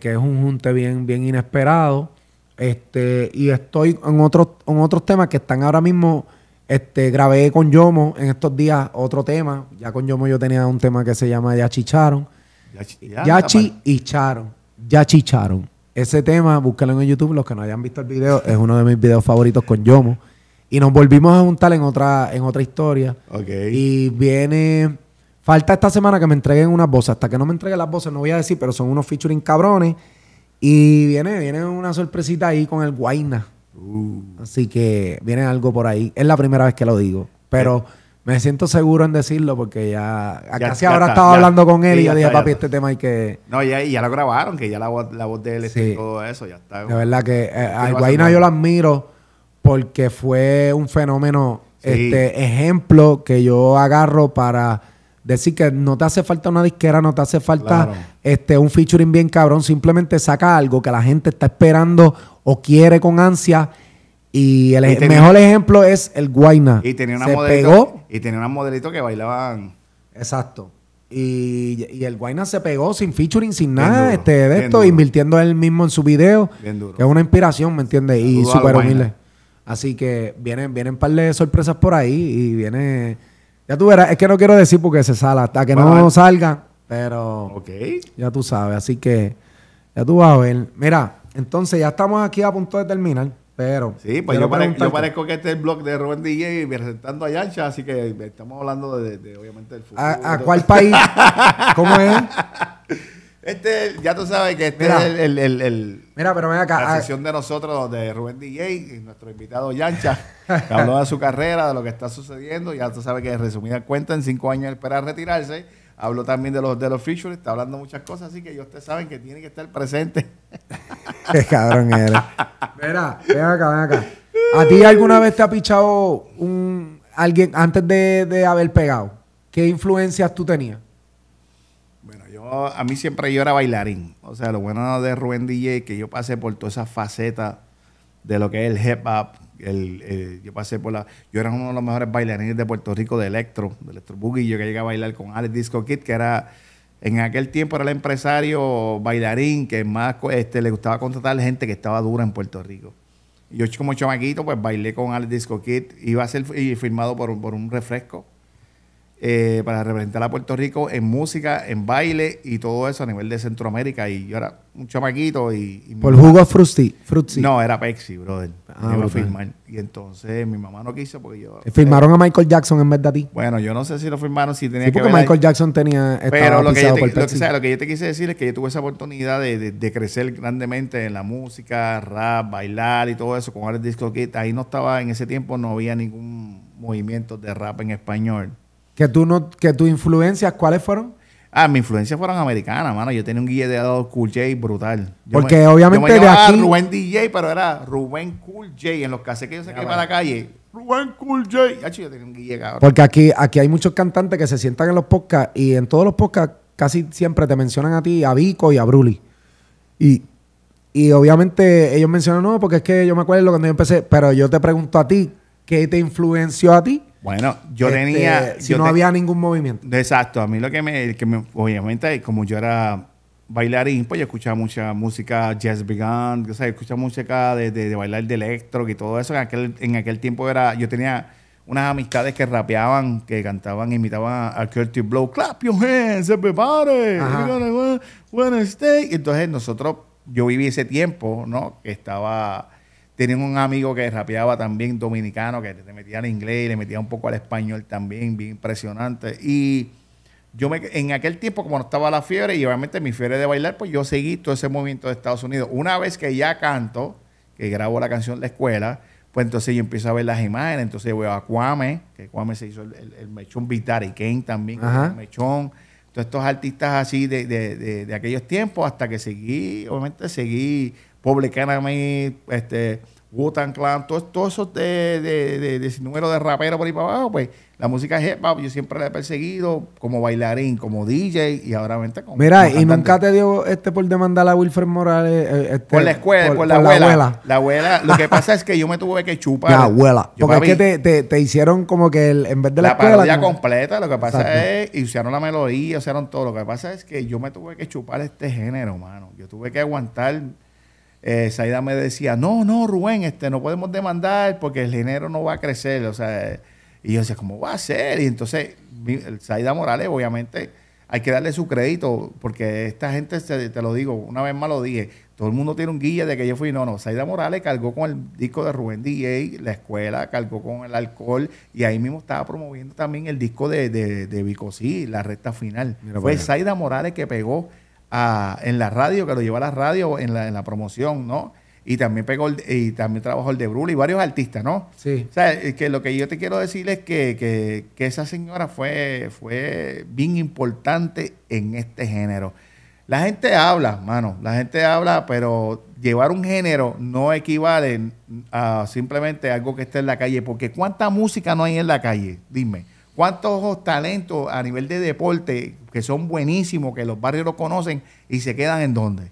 que, es un junte bien, bien inesperado. Este, y estoy en otros, en otros temas que están ahora mismo. Este, grabé con Yomo en estos días otro tema. Ya con Yomo yo tenía un tema que se llama Ya chicharon. Ya, Yachi y Charon. Ya chicharon. Ese tema, búscalo en YouTube, los que no hayan visto el video, es uno de mis videos favoritos con Yomo. Y nos volvimos a juntar en otra, en otra historia. Y viene Falta esta semana que me entreguen unas voces. Hasta que no me entreguen las voces, no voy a decir, pero son unos featuring cabrones. Y viene, viene una sorpresita ahí con el Guaina. Uh. Así que viene algo por ahí. Es la primera vez que lo digo. Pero. Eh. Me siento seguro en decirlo porque ya, casi ahora estaba hablando con él y yo dije, papi, este tema hay que... No, ya, lo grabaron, que ya la, voz de él sí. todo eso, ya está. De verdad que eh, este al Guayna yo lo admiro porque fue un fenómeno, este ejemplo que yo agarro para decir que no te hace falta una disquera, no te hace falta este un featuring bien cabrón, simplemente saca algo que la gente está esperando o quiere con ansia. Y el mejor ejemplo es el Guayna. Y tenía una Y tenía unas modelitos que bailaban. Exacto. Y, el Guayna se pegó sin featuring, sin nada este, de esto, invirtiendo él mismo en su video. es una inspiración, ¿me entiendes? Y súper humilde. Así que vienen, vienen un par de sorpresas por ahí y viene ya tú verás, es que no quiero decir porque se sale hasta que no salga, pero ya tú sabes, así que ya tú vas a ver. Mira, entonces ya estamos aquí a punto de terminar, pero... Sí, pues yo, parezco que este es el blog de Rubén DJ presentando a Yancha, así que estamos hablando de, obviamente del fútbol. ¿A, a cuál país? ¿Cómo es? Este, ya tú sabes que este es el, el, el, mira, pero ven acá, la ah. sesión de nosotros, de Rubén DJ, y nuestro invitado Yancha, que habló de su carrera, de lo que está sucediendo. Ya tú sabes que, resumida cuenta, en cinco años espera retirarse. Habló también de los de los features, está hablando muchas cosas, así que ellos te saben que tiene que estar presente. Qué cabrón eres. Mira, ven acá, ven acá. ¿A ti alguna vez te ha pichado un alguien antes de, de haber pegado? ¿Qué influencias tú tenías? a mí siempre yo era bailarín. O sea, lo bueno de Rubén DJ que yo pasé por todas esas facetas de lo que es el hip hop. yo pasé por la. Yo era uno de los mejores bailarines de Puerto Rico de electro, de electro boogie. Yo que llegué a bailar con Alex Disco Kid, que era. En aquel tiempo era el empresario bailarín que más este, le gustaba contratar gente que estaba dura en Puerto Rico. Yo, como chamaquito, pues bailé con Alex Disco Kid. Iba a ser firmado por, por un refresco eh, para representar a Puerto Rico en música, en baile y todo eso a nivel de Centroamérica. Y yo era un chamaquito y... ¿Por jugo Frusti? No, era Pexi, brother. Ah, y entonces mi mamá no quiso porque yo... ¿Firmaron a Michael Jackson en vez de ti? Bueno, yo no sé si lo firmaron, si tenía sí, que Michael Jackson tenía... Pero lo que, yo te, lo, yo te quise decir es que yo tuve esa oportunidad de, crecer grandemente en la música, rap, bailar y todo eso, con el Disco que Ahí no estaba, en ese tiempo no había ningún movimiento de rap en español que tú no, que tus influencias, ¿cuáles fueron? Ah, mi influencia fueron americanas, mano. Yo tenía un guía de Cool J brutal. Porque obviamente yo me de Rubén DJ, pero era Rubén Cool J. En los casetes que yo saqué para la calle, Rubén Cool J. Ya yo tenía un Porque aquí, aquí hay muchos cantantes que se sientan en los podcasts y en todos los podcasts casi siempre te mencionan a ti, a Vico y a Bruli. Y y obviamente ellos mencionan, no, porque es que yo me acuerdo cuando yo empecé, pero yo te pregunto a ti, ¿qué te influenció a ti? Bueno, yo este, tenía. Si no había ningún movimiento. Exacto. A mí lo que me, que me. Obviamente, como yo era bailarín, pues yo escuchaba mucha música jazz Begun, escuchaba música de, bailar de electro y todo eso. En aquel, en aquel tiempo era, yo tenía unas amistades que rapeaban, que cantaban, imitaban a Curtis Blow, clap your hands, everybody, Ajá. buen Entonces nosotros, yo viví ese tiempo, ¿no? Que estaba Tenía un amigo que rapeaba también dominicano, que le metía al inglés y le metía un poco al español también, bien impresionante. Y yo me, en aquel tiempo, como no estaba la fiebre, y obviamente mi fiebre de bailar, pues yo seguí todo ese movimiento de Estados Unidos. Una vez que ya canto, que grabo la canción La Escuela, pues entonces yo empiezo a ver las imágenes, entonces voy a Kwame, que Kwame se hizo el, mechón Vitar y Kane también, el mechón, todos estos artistas así de, de aquellos tiempos, hasta que seguí, obviamente seguí Public Enemy, este, Wu-Tang Clan, todos todo esos de, de, de, de número de raperos por ahí para abajo, pues la música hip hop yo siempre la he perseguido como bailarín, como DJ y ahora vente como Mira, y nunca te dio este por demandar a Wilfred Morales eh, este, por la escuela, por, la, abuela, la, abuela, lo que pasa es que yo me tuve que chupar. La abuela. porque es que te, te, hicieron como que en vez de la, la completa, lo que pasa es y usaron la melodía, hicieron todo, lo que pasa es que yo me tuve que chupar este género, mano. Yo tuve que aguantar eh, Saida me decía, no, no, Rubén, este, no podemos demandar porque el dinero no va a crecer. O sea, y yo decía, ¿cómo va a ser? Y entonces, Saida Morales, obviamente, hay que darle su crédito, porque esta gente, te lo digo, una vez más lo dije, todo el mundo tiene un guía de que yo fui, no, no, Saida Morales cargó con el disco de Rubén DJ, la escuela, cargó con el alcohol, y ahí mismo estaba promoviendo también el disco de, de, Bicosí, la recta final. Fue Saida Morales que pegó en la radio, que lo lleva a la radio en la, en la promoción, ¿no? Y también pegó y también trabajó el de Brul y varios artistas, ¿no? Sí. O sea, que lo que yo te quiero decir es que, que, esa señora fue, fue bien importante en este género. La gente habla, mano, la gente habla, pero llevar un género no equivale a simplemente algo que esté en la calle, porque ¿cuánta música no hay en la calle? Dime. ¿Cuántos talentos a nivel de deporte que son buenísimos, que los barrios los conocen y se quedan en dónde?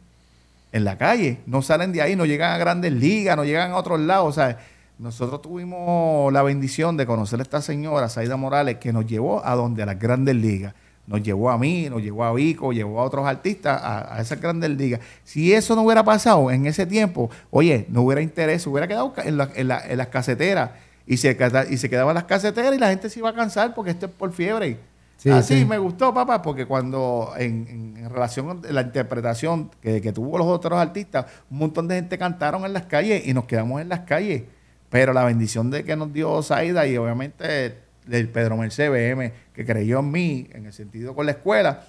En la calle. No salen de ahí, no llegan a grandes ligas, no llegan a otros lados. O sea, nosotros tuvimos la bendición de conocer a esta señora, Saida Morales, que nos llevó a donde? A las grandes ligas. Nos llevó a mí, nos llevó a Vico, llevó a otros artistas a, esas grandes ligas. Si eso no hubiera pasado en ese tiempo, oye, no hubiera interés, hubiera quedado en, en las caseteras y se, y se quedaban las caseteras y la gente se iba a cansar porque esto es por fiebre. y Así me gustó, papá, porque cuando en, relación a la interpretación que, tuvo los otros artistas, un montón de gente cantaron en las calles y nos quedamos en las calles. Pero la bendición de que nos dio Saida y obviamente del Pedro Mercedes BM, que creyó en mí, en el sentido con la escuela,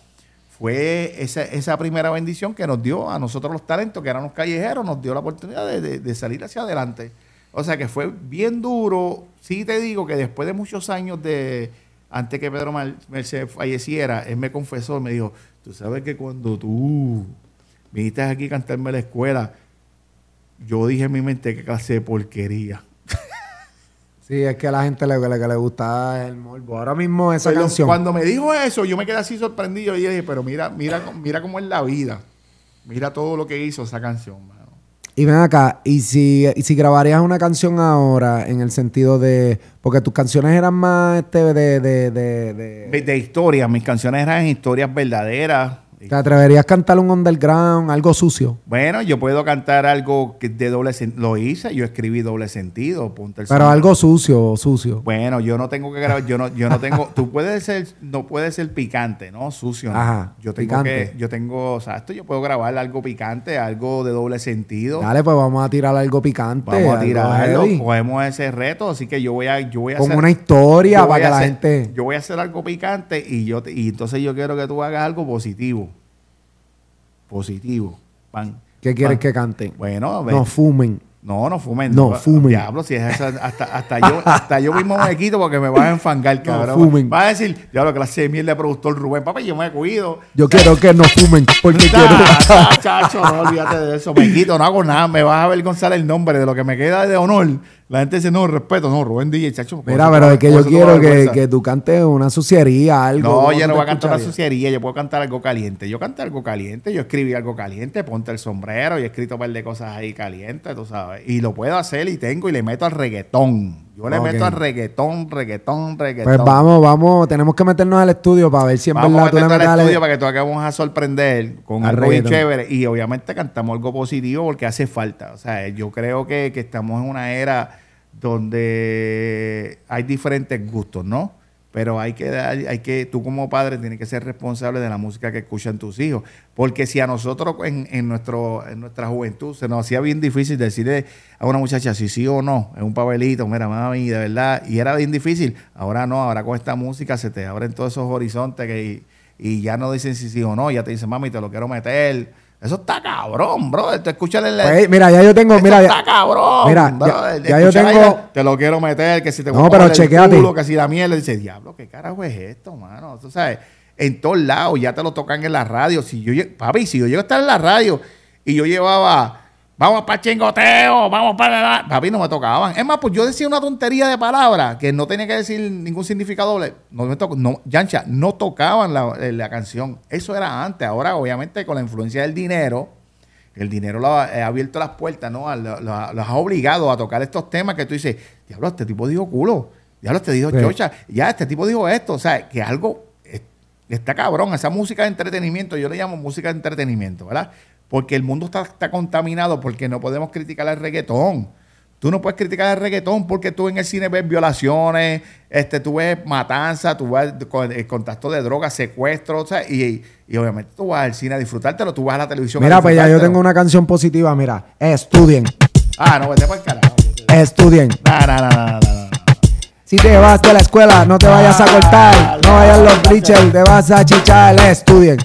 fue esa, primera bendición que nos dio a nosotros los talentos, que eran los callejeros, nos dio la oportunidad de salir hacia adelante. O sea que fue bien duro. Sí te digo que después de muchos años de antes que Pedro Mercedes falleciera, él me confesó, me dijo, tú sabes que cuando tú viniste aquí a cantarme la escuela, yo dije en mi mente que clase porquería. Sí, es que a la gente le, le, le gusta el morbo. Ahora mismo esa canción. Cuando me dijo eso, yo me quedé así sorprendido y dije, pero mira, mira, mira cómo es la vida. Mira todo lo que hizo esa canción. Y ven acá, y si, grabarías una canción ahora, en el sentido de. Porque tus canciones eran más este, de, de, de, de, historias, mis canciones eran historias verdaderas ¿Te atreverías a cantar un underground, algo sucio? Bueno, yo puedo cantar algo que de doble sentido. Lo hice, yo escribí doble sentido. Pero algo sucio, sucio. Bueno, yo no tengo que grabar, yo no, yo no tengo. tú puedes ser, no puedes ser picante, ¿no? Sucio. ¿no? Ajá. Yo tengo que, yo tengo, o sea, esto yo puedo grabar algo picante, algo de doble sentido. Dale, pues vamos a tirar algo picante. Vamos a tirarlo, cogemos ese reto, así que yo voy a, yo voy a Con una historia para que la gente. Yo voy a hacer algo picante y yo, y entonces yo quiero que tú hagas algo positivo positivo. Pan, ¿Qué quieres que cante? Bueno, ver. no fumen. No, no fumen. No, fumen. Diablo, si es hasta, hasta, yo, hasta yo mismo me quito porque me vas a enfangar, cabrón. No fumen. Vas a decir, diablo, clase de mierda de productor Rubén. Papi, yo me he cuido. Yo quiero que no fumen porque quiero... chacho, no olvídate de eso. Me quito, no hago nada. Me vas a avergonzar el nombre de lo que me queda de honor la gente dice, no, respeto, no, Rubén DJ, chacho. Mira, pero es que yo quiero que, que, tú cantes una suciería, algo. No, yo no voy a cantar una suciería, yo puedo cantar algo caliente. Yo canto algo caliente, yo escribí algo caliente, ponte el sombrero, y he escrito un par de cosas ahí calientes, tú sabes. Y lo puedo hacer y tengo y le meto al reggaetón. Yo le meto al reggaetón, reggaetón, reggaetón. Pues vamos, vamos, tenemos que meternos al estudio para ver si en vamos verdad tú a al estudio para que tú acabemos a sorprender con algo chévere. Y obviamente cantamos algo positivo porque hace falta. O sea, yo creo que estamos en una era donde hay diferentes gustos, ¿no? Pero hay que hay que, tú como padre tienes que ser responsable de la música que escuchan tus hijos. Porque si a nosotros en, en nuestro, en nuestra juventud se nos hacía bien difícil decirle a una muchacha si sí o no, es un papelito, mira, mami, de verdad. Y era bien difícil. Ahora no, ahora con esta música se te abren todos esos horizontes que, y, ya no dicen si sí o no, ya te dicen, mami, te lo quiero meter eso está cabrón, bro. Te escuchas pues, el. mira, ya yo tengo. mira, está cabrón. Mira, ya, yo tengo. te lo quiero meter, que si te No, pero chequeate. Culo, que si la mierda. Dice, diablo, ¿qué carajo es esto, mano? Tú sabes, en todos lados ya te lo tocan en la radio. Si yo, papi, si yo llego a estar en la radio y yo llevaba Vamos para chingoteo, vamos para la... Papi, no me tocaban. Es más, pues yo decía una tontería de palabras que no tenía que decir ningún significado doble. No me tocó, no, Yancha, no tocaban la, eh, canción. Eso era antes. Ahora, obviamente, con la influencia del dinero, el dinero eh, ha, abierto las puertas, ¿no? Los ha obligado a tocar estos temas que tú dices, diablo, este tipo dijo culo, diablo, este dijo chocha, ya, este tipo dijo esto. O sea, que algo está cabrón. Esa música de entretenimiento, yo le llamo música de entretenimiento, ¿verdad? porque el mundo está, contaminado, porque no podemos criticar el reggaetón. Tú no puedes criticar el reggaetón porque tú en el cine ves violaciones, este, tú ves matanzas, tú ves el contacto de drogas, secuestros, o y, obviamente tú vas al cine a disfrutártelo, tú vas a la televisión. Mira, pues ya yo tengo una canción positiva, mira, estudien. Ah, no, vete para el carajo. Estudien. No, no, no, si te vas a la escuela, no te vayas a cortar, no vayas los bleachers, te vas a chichar, estudien.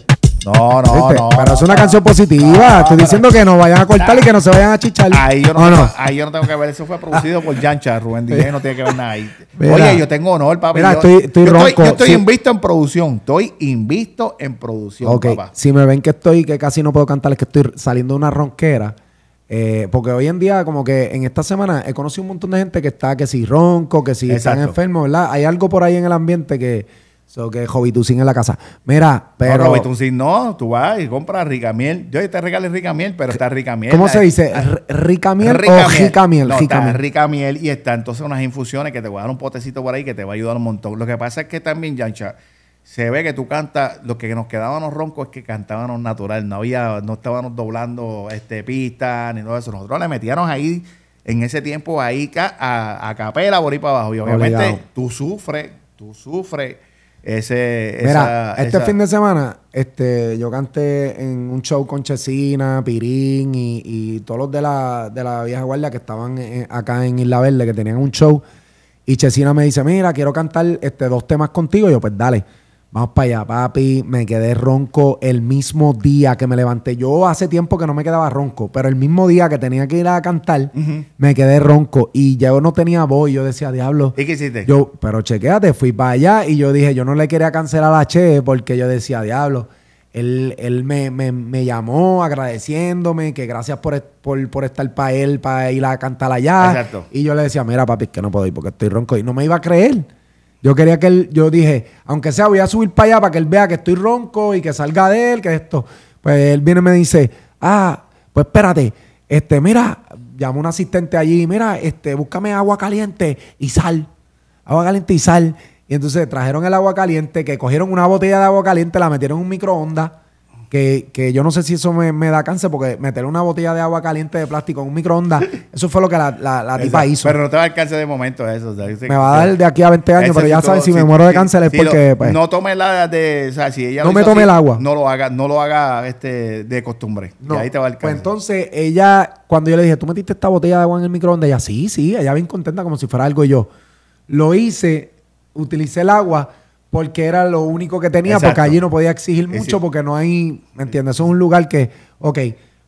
No, no, no. Pero es una canción positiva. Estoy diciendo que nos vayan a cortar y que no se vayan a chichar. Ahí yo no, tengo, ahí yo no tengo que ver. Eso fue producido por Yancha, Rubén DJ. No tiene que ver nada ahí. Oye, yo tengo honor, papá. Mira, estoy, estoy Estoy, invisto en producción. Estoy invisto en producción, papá. Si me ven que estoy, que casi no puedo cantar, es que estoy saliendo de una ronquera. Eh, porque hoy en día, como que en esta semana, he conocido un montón de gente que está, que si ronco, que si están enfermos, ¿verdad? Hay algo por ahí en el ambiente que So que sin en la casa. Mira, pero. No, no, tú vas y compras rica miel. Yo te regalé rica miel, pero está rica miel. ¿Cómo se dice? Ah, ¿Rica miel rica o miel? No, rica miel y está entonces unas infusiones que te voy a dar un potecito por ahí que te va a ayudar un montón. Lo que pasa es que también, Yancha, se ve que tú cantas, lo que nos quedábamos roncos es que cantábamos natural, no había, no estábamos doblando este pistas ni nada eso. Nosotros le metíamos ahí en ese tiempo ahí a, a, capela por ahí para abajo. Y obviamente tú sufres, tú sufres ese, Mira, este fin de semana este, yo canté en un show con Chesina, Pirín y, todos los de la, de vieja guardia que estaban eh, eh, acá en Isla Verde, que tenían un show. Y Chesina me dice, mira, quiero cantar este, dos temas contigo. Y yo, pues dale. Vamos para allá, papi. Me quedé ronco el mismo día que me levanté. Yo hace tiempo que no me quedaba ronco, pero el mismo día que tenía que ir a cantar, me quedé ronco. Y yo no tenía voz. Yo decía, diablo. ¿Y qué hiciste? Yo, pero chequéate, fui para allá y yo dije, yo no le quería cancelar a Che porque yo decía, diablo. Él, me, llamó agradeciéndome que gracias por, por, estar para él, para ir a cantar allá. Exacto. Y yo le decía, mira, papi, es que no puedo ir porque estoy ronco. Y no me iba a creer. Yo quería que él, yo dije, aunque sea, voy a subir para allá para que él vea que estoy ronco y que salga de él, que esto. Pues él viene y me dice, ah, pues espérate, este, mira, llamo a un asistente allí, mira, este, búscame agua caliente y sal. Agua caliente y sal. Y entonces trajeron el agua caliente, que cogieron una botella de agua caliente, la metieron en un microondas que, que, yo no sé si eso me, da cáncer, porque meter una botella de agua caliente de plástico en un microondas, eso fue lo que la, tipa hizo. Pero no te va a dar cáncer de momento eso. me va a dar de aquí a 20 años, pero ya sabes, si, me muero de cáncer es porque... Pues. no tome la de... O sea, si ella no me tome el agua. No lo haga, no lo haga este, de costumbre. Y ahí te va el pues cáncer. Pues entonces, ella, cuando yo le dije, tú metiste esta botella de agua en el microondas, ella, sí, sí, ella bien contenta como si fuera algo y yo. Lo hice, utilicé el agua porque era lo único que tenía, porque allí no podía exigir mucho, porque no hay, ¿me entiendes? Eso es un lugar que, ok,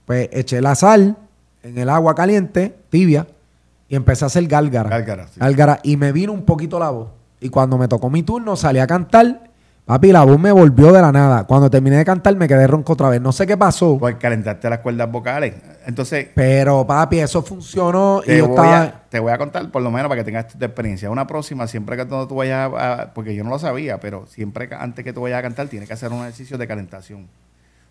pues eché la sal en el agua caliente, tibia, y empecé a hacer gálgara. Gálgara, sí. Gálgara, y me vino un poquito la voz. Y cuando me tocó mi turno, salí a cantar Papi, la voz me volvió de la nada. Cuando terminé de cantar me quedé ronco otra vez. No sé qué pasó. Pues calentaste las cuerdas vocales. Entonces. Pero, papi, eso funcionó y yo estaba. te voy a contar, por lo menos, para que tengas tu experiencia. Una próxima, siempre que tú vayas a, Porque yo no lo sabía, pero siempre antes que tú vayas a cantar, tienes que hacer un ejercicio de calentación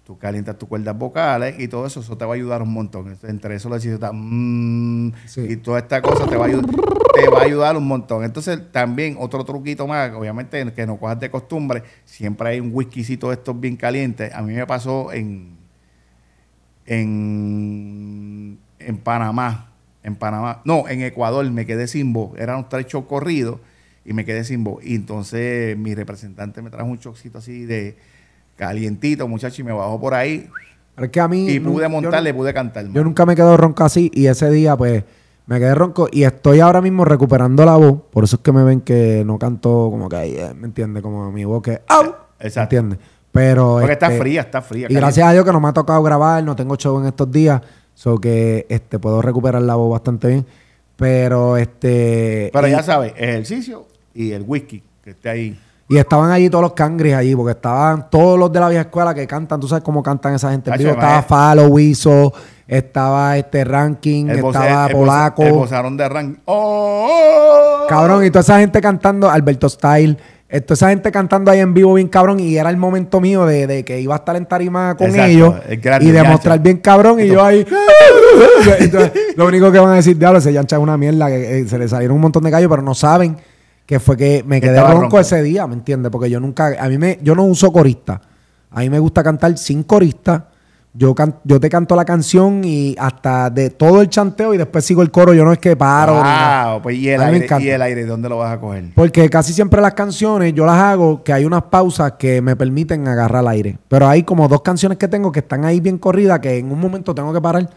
tú calientas tus cuerdas vocales y todo eso, eso te va a ayudar un montón. Entre eso lo está mm, y toda esta cosa te va, a ayudar, un montón. Entonces, también otro truquito más, obviamente que no cojas de costumbre, siempre hay un whiskycito de estos bien calientes. A mí me pasó en en, en Panamá, en Panamá, no, en Ecuador me quedé sin voz, eran un trecho corrido y me quedé sin voz. Y entonces mi representante me trajo un chocito así de calientito, muchacho, y me bajó por ahí. a mí, y pude montarle, pude cantar. Yo nunca me quedo ronco así y ese día pues me quedé ronco y estoy ahora mismo recuperando la voz. Por eso es que me ven que no canto como que ahí, ¿me entiendes? Como mi voz que... ¡Au! Eh, exacto. ¿Me entiendes? Pero... Porque está este, fría, está fría. Y gracias a Dios que no me ha tocado grabar, no tengo show en estos días, so que este, puedo recuperar la voz bastante bien. Pero este... Pero ya sabes, ejercicio y el whisky que esté ahí. Y estaban allí todos los cangris, allí, porque estaban todos los de la vieja escuela que cantan, tú sabes cómo cantan esa gente. estaba Falo, Wiso, estaba este Ranking, estaba Polaco. El de Ranking. ¡Oh! Cabrón, y toda esa gente cantando, Alberto Style. Eh, toda esa gente cantando ahí en vivo bien cabrón y era el momento mío de, que iba a estar en tarima con ellos y demostrar bien cabrón y, yo ahí... lo único que van a decir, diablo, ese yancha es una mierda, que eh, se les salieron un montón de callos, pero no saben que fue que me quedé ronco, ese día, ¿me entiendes? Porque yo nunca, a mí me, yo no uso corista. A mí me gusta cantar sin corista. Yo, yo te canto la canción y hasta de todo el chanteo y después sigo el coro. Yo no es que paro. Ah, pues y el, aire, y el aire, ¿dónde lo vas a coger? Porque casi siempre las canciones yo las hago que hay unas pausas que me permiten agarrar el aire. Pero hay como dos canciones que tengo que están ahí bien corridas que en un momento tengo que parar.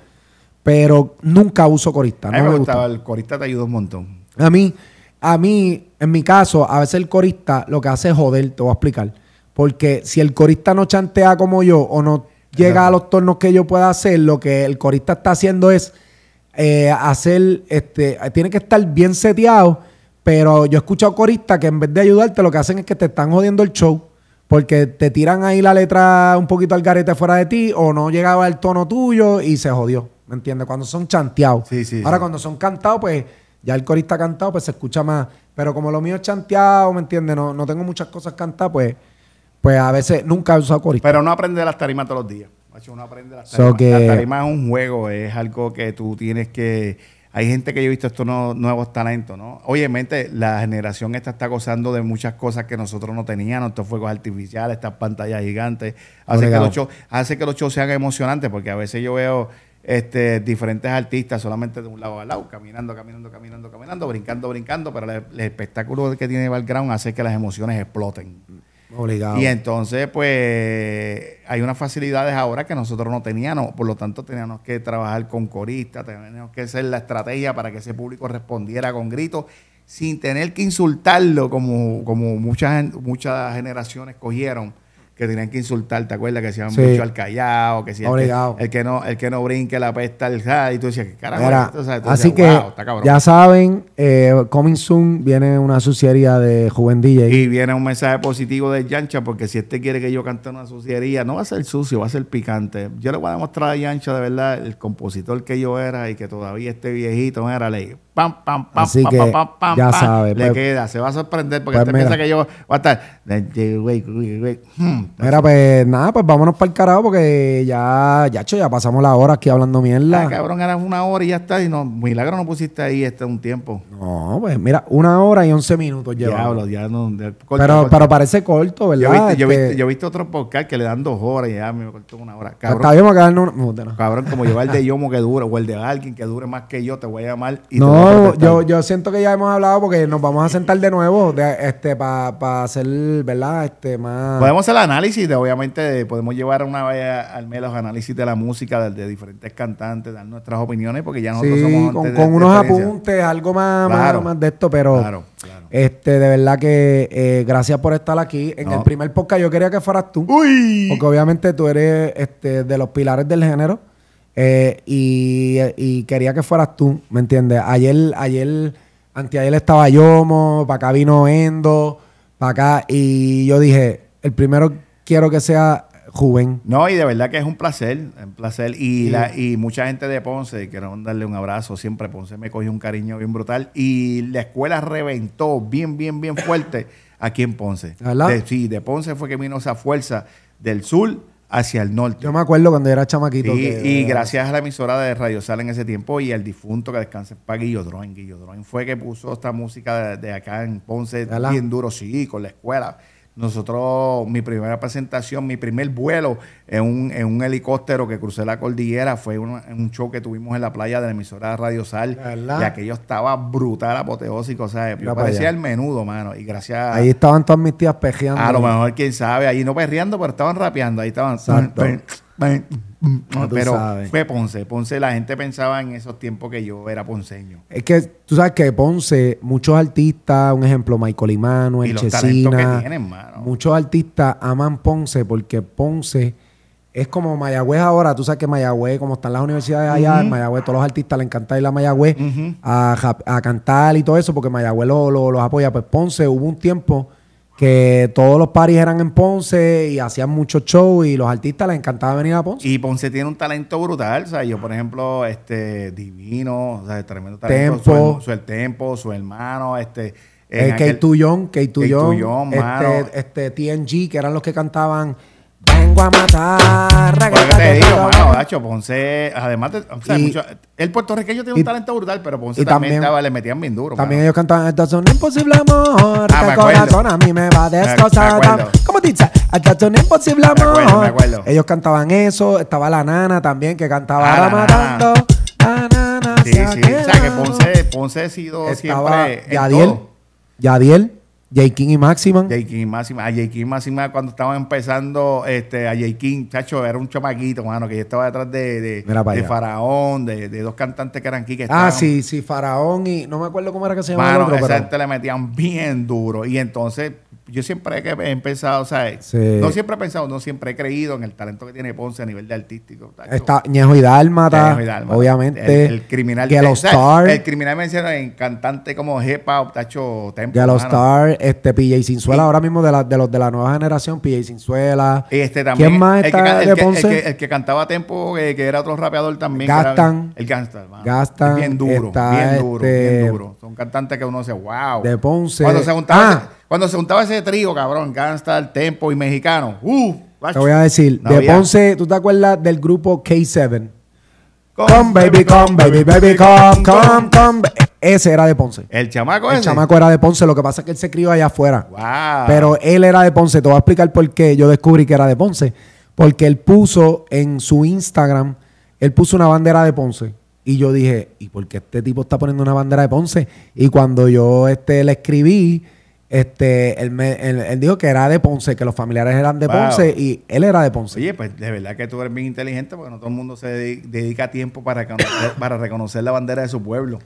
Pero nunca uso corista. a mí me, gustaba. El corista te ayudó un montón. A mí, a mí, en mi caso, a veces el corista lo que hace es joder, te voy a explicar. Porque si el corista no chantea como yo o no llega a los tornos que yo pueda hacer, lo que el corista está haciendo es eh, hacer, este, tiene que estar bien seteado, pero yo he escuchado coristas que en vez de ayudarte lo que hacen es que te están jodiendo el show, porque te tiran ahí la letra un poquito al garete fuera de ti o no llegaba el tono tuyo y se jodió, ¿me entiendes? Cuando son chanteados. Sí, Ahora cuando son cantados, pues ya el corista cantado, pues se escucha más. Pero como lo mío es chanteado, ¿me entiendes? No, no tengo muchas cosas cantadas, pues, pues a veces nunca he usado corista. Pero no aprende las tarimas todos los días. uno aprende las tarimas. Las que... La tarima es un juego, es algo que tú tienes que. Hay gente que yo he visto estos no, nuevos talentos, ¿no? Obviamente, la generación esta está gozando de muchas cosas que nosotros no teníamos, estos fuegos artificiales, estas pantallas gigantes. Hace que, los hace que los shows sean emocionantes, porque a veces yo veo este, diferentes artistas solamente de un lado al lado, caminando, caminando, caminando, caminando, brincando, brincando, pero el, espectáculo que tiene Background hace que las emociones exploten. Y entonces, pues, hay unas facilidades ahora que nosotros no teníamos, por lo tanto, teníamos que trabajar con coristas, teníamos que hacer la estrategia para que ese público respondiera con gritos sin tener que insultarlo como, como muchas, muchas generaciones cogieron que tenían que insultar, ¿te acuerdas? Que se habían al callado, que si el que, no, el que no brinque la pesta al y tú decías, carajo? así que ya saben, eh, coming soon viene una suciería de Juven DJ. Y viene un mensaje positivo de Yancha, porque si este quiere que yo cante una suciería, no va a ser sucio, va a ser picante. Yo le voy a demostrar a Yancha de verdad el compositor que yo era y que todavía este viejito no era ley Pam, pam, pam, Así pam, que, pam, pam, ya sabe. Le pues. queda, se va a sorprender porque pues usted piensa que yo voy a estar. Hmm, mira, pues nada, pues vámonos para el carajo porque ya, ya, hecho ya pasamos la hora aquí hablando mierda. La ah, cabrón, era una hora y ya está. Y no, milagro no pusiste ahí este un tiempo. No, pues mira, una hora y once minutos ya Diablo, ya no. pero, pero parece corto, ¿verdad? Este yo he visto, yo viste, yo otro podcast que le dan dos horas y ya me cortó una hora. Pues cabrón, está cabrón como llevar el de Yomo que dure o el de alguien que dure más que yo, te voy a llamar y no yo, yo siento que ya hemos hablado porque nos vamos a sentar de nuevo este, para hacer, ¿verdad? Este, más... Podemos hacer análisis, obviamente, podemos llevar una vez al menos análisis de la música de, diferentes cantantes, dar nuestras opiniones, porque ya nosotros somos... Con, con unos apuntes, algo más, más, de esto, pero... Este, de verdad que eh, gracias por estar aquí. En el primer podcast yo quería que fueras tú. Porque obviamente tú eres este, de los pilares del género. Eh, y, quería que fueras tú, ¿me entiendes? Ayer, ayer, anteayer estaba Yomo, para acá vino Endo, para acá, y yo dije, el primero quiero que sea joven. No, y de verdad que es un placer, un placer. Y, la, y mucha gente de Ponce, quiero darle un abrazo, siempre Ponce me cogió un cariño bien brutal. Y la escuela reventó bien, bien, bien fuerte aquí en Ponce. sí, de Ponce fue que vino esa fuerza del sur hacia el norte. Yo me acuerdo cuando era chamaquito. y gracias a la emisora de Radio Sal en ese tiempo y al difunto que descanse para Guillodroin. Guillodroin fue que puso esta música de, acá en Ponce bien duro, sí, con la escuela. Nosotros, mi primera presentación, mi primer vuelo en un, en un helicóptero que crucé la cordillera fue un, un show que tuvimos en la playa de la emisora Radio Sal. Y aquello estaba brutal, apoteósico. O sea, yo parecía el menudo, mano. Y gracias. Ahí estaban todas mis tías pejeando. A lo mejor, quién sabe. Ahí no perreando, pero estaban rapeando. Ahí estaban pero fue Ponce. Ponce, la gente pensaba en esos tiempos que yo era ponceño. Es que tú sabes que Ponce, muchos artistas, un ejemplo, Michael Imano, el muchos artistas aman Ponce porque Ponce es como Mayagüez ahora. Tú sabes que Mayagüez, como están las universidades allá, Mayagüez, todos los artistas le encanta ir a Mayagüez a, cantar y todo eso porque Mayagüez los apoya. Pues Ponce hubo un tiempo que todos los paris eran en Ponce y hacían mucho show y los artistas les encantaba venir a Ponce. Y Ponce tiene un talento brutal, o sea, yo por ejemplo, este, divino, o sea, tremendo talento. Su, el tempo, su hermano, este... Eh, K2 Young, este, este TNG, que eran los que cantaban vengo a matar. Porque te digo, Ponce, además, de, el puertorriqueño tiene un talento brutal, pero Ponce también, le metían bien duro. También ellos cantaban, esto es un imposible amor, ah, a mí me va a destrozar. ¿Cómo dice? Esto es un imposible amor. Me acuerdo, Ellos cantaban eso, estaba la nana también que cantaba ah, matando. La nana. Sí, sí, o sea que Ponce, Ponce ha sido estaba siempre. Yadiel, Yadiel. ¿Jay y Máxima? Jay y Máxima. A Jaikin King y cuando estaban empezando, este, a Jaikin, chacho, era un chamaquito, mano, que yo estaba detrás de, Faraón, de, de, dos cantantes que eran aquí. Ah, estaban, ah, sí, sí, Faraón y no me acuerdo cómo era que se llamaba. esa pero... le metían bien duro. Y entonces yo siempre he pensado, o sea, no siempre he pensado, no siempre he creído en el talento que tiene Ponce a nivel de artístico. Está Ñejo y obviamente. El, criminal. de los Star. El criminal menciona en cantante como Jepa, Tacho Tempo. De los Star, este, PJ Sinzuela, ahora mismo de, la, de los de la nueva generación, PJ Sinzuela. Y este también. ¿Quién más el que, de Ponce? que, cantaba Tempo, eh, que era otro rapeador también. Gastan. el Gastan, Gastan. Bien duro, bien duro, bien este duro. Son cantantes que uno dice, wow. De Ponce. Cuando se juntan ah. Cuando se juntaba ese trío, cabrón, El Tempo y Mexicano. Uh, te voy a decir, de Ponce, ¿tú te acuerdas del grupo K7? Come, baby, come, baby, baby, come, come, come. Ese era de Ponce. El chamaco ese. El chamaco era de Ponce. Lo que pasa es que él se crió allá afuera. Pero él era de Ponce. Te voy a explicar por qué yo descubrí que era de Ponce. Porque él puso en su Instagram, él puso una bandera de Ponce. Y yo dije, ¿y por qué este tipo está poniendo una bandera de Ponce? Y cuando yo este, le escribí, este, él, él, dijo que era de Ponce, que los familiares eran de Ponce y él era de Ponce. Oye, pues de verdad que tú eres bien inteligente porque no todo el mundo se dedica tiempo para, reconocer, eh, para reconocer la bandera de su pueblo.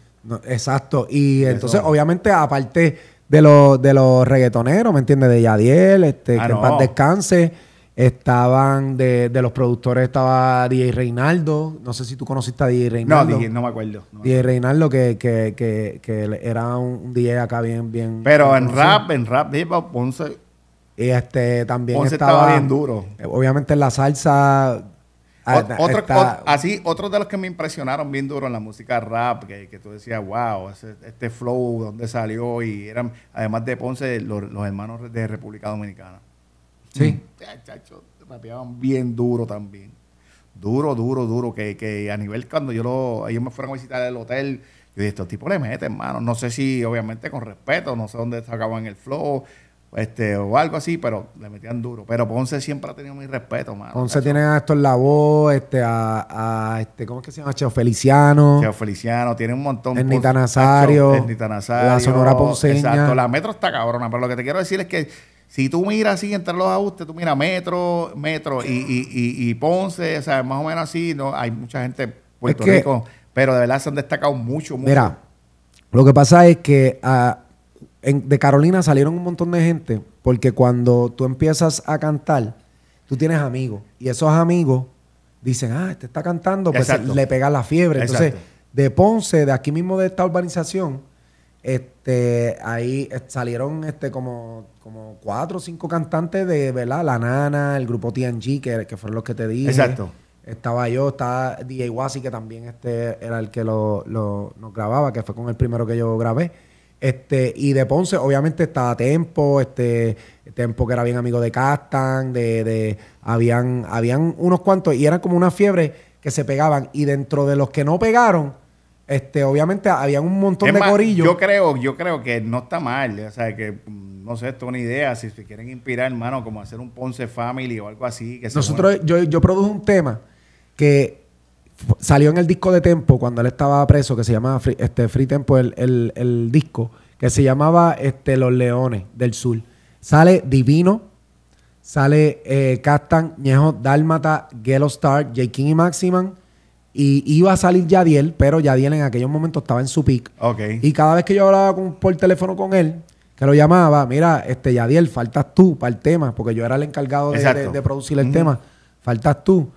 exacto. Y entonces, obviamente, aparte de los, de los reggaetoneros, ¿me entiendes? De Yadiel, este, ah, que en paz descanse. Estaban de, los productores, estaba DJ Reinaldo. No sé si tú conociste a DJ Reinaldo. No, no me acuerdo. No Reinaldo, que, que, que, que era un DJ acá bien. bien Pero en rap, en rap, viva Ponce. Y este también Ponce estaba, bien duro. Eh, obviamente en la salsa. Ah, así, otros de los que me impresionaron bien duro en la música rap, que, que tú decías, wow, este flow, donde salió? Y eran, además de Ponce, los hermanos de República Dominicana. Sí. Eh, chacho, rapeaban bien duro también. Duro, duro, duro. Que, a nivel cuando yo lo, ellos me fueron a visitar el hotel, yo dije, estos tipos le meten, hermano. No sé si, obviamente, con respeto, no sé dónde sacaban el flow este, o algo así, pero le metían duro. Pero Ponce siempre ha tenido mi respeto, mano. Ponce tiene a Héctor voz, este, a, este, ¿cómo es que se llama? Cheo Feliciano. Cheo Feliciano, tiene un montón. de. Nazario. Nazario. La Sonora Ponce. Exacto, la Metro está cabrona, pero lo que te quiero decir es que si tú miras así entre los ajustes, tú miras Metro, Metro y, y, y, Ponce, o sea, más o menos así, ¿no? Hay mucha gente en Puerto Rico, pero de verdad se han destacado mucho, mucho. Mira, lo que pasa es que ah, de Carolina salieron un montón de gente, porque cuando tú empiezas a cantar, tú tienes amigos, y esos amigos dicen, ah, este está cantando, pues le pega la fiebre. Entonces, de Ponce, de aquí mismo de esta urbanización, este, ahí eh, salieron este, como, como cuatro o cinco cantantes de, ¿verdad? La Nana, el grupo TNG, que, que fueron los que te dije. Exacto. Estaba yo, estaba DJ Wasi, que también este era el que lo, nos grababa, que fue con el primero que yo grabé. Este, y de Ponce, obviamente, estaba Tempo, este, Tempo que era bien amigo de Castan, de, de, habían, habían unos cuantos, y eran como una fiebre que se pegaban. Y dentro de los que no pegaron, este, obviamente había un montón de gorillos Yo creo, yo creo que no está mal. O sea, que no sé, esto es una idea. Si se quieren inspirar, hermano, como hacer un Ponce Family o algo así. Nosotros, yo, yo produjo un tema que salió en el disco de Tempo cuando él estaba preso, que se llamaba Free, este, Free Tempo, el, disco, que se llamaba este, Los Leones del Sur. Sale Divino, sale eh, Castan, Ñejo, Dálmata, Gelo Star, J. King y Maximan y iba a salir Yadiel, pero Yadiel en aquellos momentos estaba en su pick. Okay. Y cada vez que yo hablaba por teléfono con él, que lo llamaba, mira, este Yadiel, faltas tú para el tema, porque yo era el encargado de, producir el tema. Faltas tú.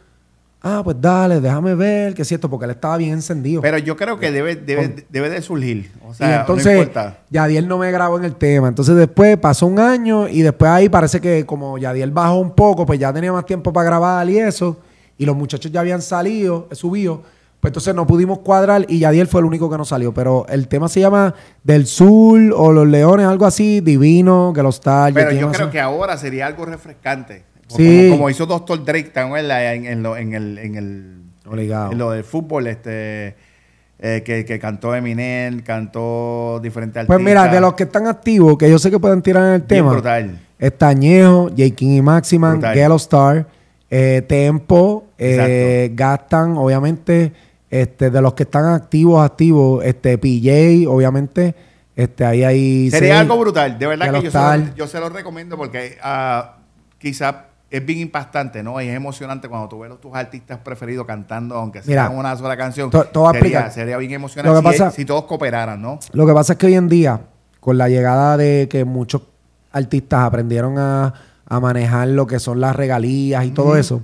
Ah, pues dale, déjame ver, Que es cierto, porque él estaba bien encendido. Pero yo creo que debe, debe, de surgir. O sea, y entonces, Yadiel no me grabó en el tema. Entonces, después pasó un año y después ahí parece que como Yadiel bajó un poco, pues ya tenía más tiempo para grabar y eso y los muchachos ya habían salido, eh, subido. Pues entonces no pudimos cuadrar y Yadiel fue el único que no salió. Pero el tema se llama Del Sur o Los Leones, algo así, divino, que los Pero yo creo que ahora sería algo refrescante. Sí. Como, hizo Doctor Drake también en, en, lo, en el. lo del fútbol, este. Eh, que, que, cantó Eminem, cantó diferentes artistas. Pues mira, de los que están activos, que yo sé que pueden tirar en el tema. Brutal. Está Añejo, J. King y Maximan, Galo eh, tempo, eh, gastan, obviamente, este, de los que están activos, activos, este, PJ, obviamente, este, ahí hay... Sería algo brutal, de verdad que yo se, lo, recomiendo porque ah, quizás es bien impactante, ¿no? es emocionante cuando tú ves a tus artistas preferidos cantando, aunque sea una sola canción. todo sería, bien emocionante si, todos cooperaran, ¿no? Lo que pasa es que hoy en día, con la llegada de que muchos artistas aprendieron a a manejar lo que son las regalías y todo eso.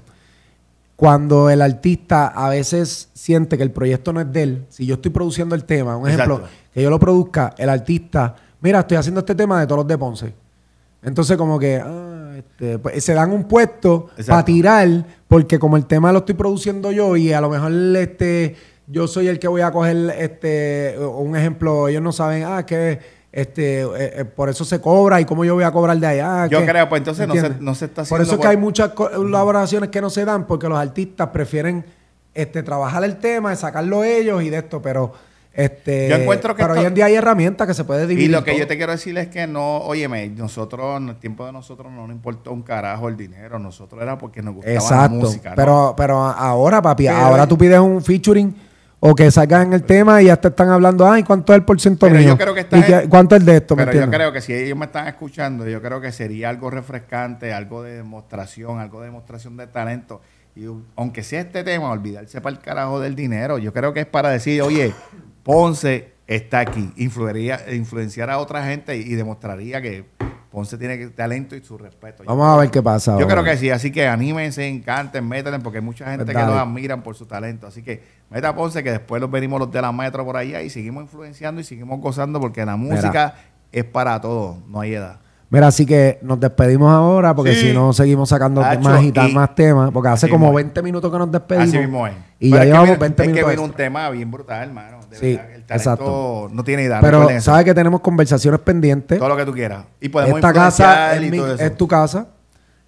Cuando el artista a veces siente que el proyecto no es de él, si yo estoy produciendo el tema, un ejemplo, que yo lo produzca, el artista, mira, estoy haciendo este tema de todos los de Ponce. Entonces como que ah, este, pues, se dan un puesto para tirar, porque como el tema lo estoy produciendo yo y a lo mejor este, yo soy el que voy a coger, este, un ejemplo, ellos no saben, ah, que este, eh, eh, por eso se cobra y cómo yo voy a cobrar de allá. Yo creo, pues entonces no se, no se, está haciendo. Por eso es que hay muchas colaboraciones que no se dan porque los artistas prefieren este, trabajar el tema, sacarlo ellos y de esto, pero. Este, yo encuentro que hoy en día hay herramientas que se puede dividir. Y lo que yo te quiero decir es que no, óyeme, nosotros, en el tiempo de nosotros no nos importó un carajo el dinero, nosotros era porque nos gustaba la música. Pero, pero ahora, papi, ahora tú pides un featuring o que sacan el tema y hasta están hablando, ay, ¿cuánto es el porcentaje mío? Yo creo que ¿Cuánto es de esto? Pero yo creo que si ellos me están escuchando, yo creo que sería algo refrescante, algo de demostración, algo de demostración de talento. Y aunque sea este tema, olvidarse para el carajo del dinero. Yo creo que es para decir, oye, Ponce está aquí. Influiría, influenciar a otra gente y demostraría que Ponce tiene talento y su respeto. Vamos a ver qué pasa. Yo creo que sí, así que anímense, encanten, métanle, porque hay mucha gente que los admiran por su talento. Así que meta a Ponce, que después los venimos los de la metro por allá y seguimos influenciando y seguimos gozando, porque la música es para todos, no hay edad. Mira, así que nos despedimos ahora porque si no seguimos sacando más y, tal más temas, porque hace como 20 minutos que nos despedimos. Así mismo es. Y ya llevamos 20 minutos. Es que viene un tema bien brutal, hermano sí, exacto. no tiene idea Pero sabes que tenemos conversaciones pendientes. Todo lo que tú quieras. Y podemos Esta casa es, tu casa.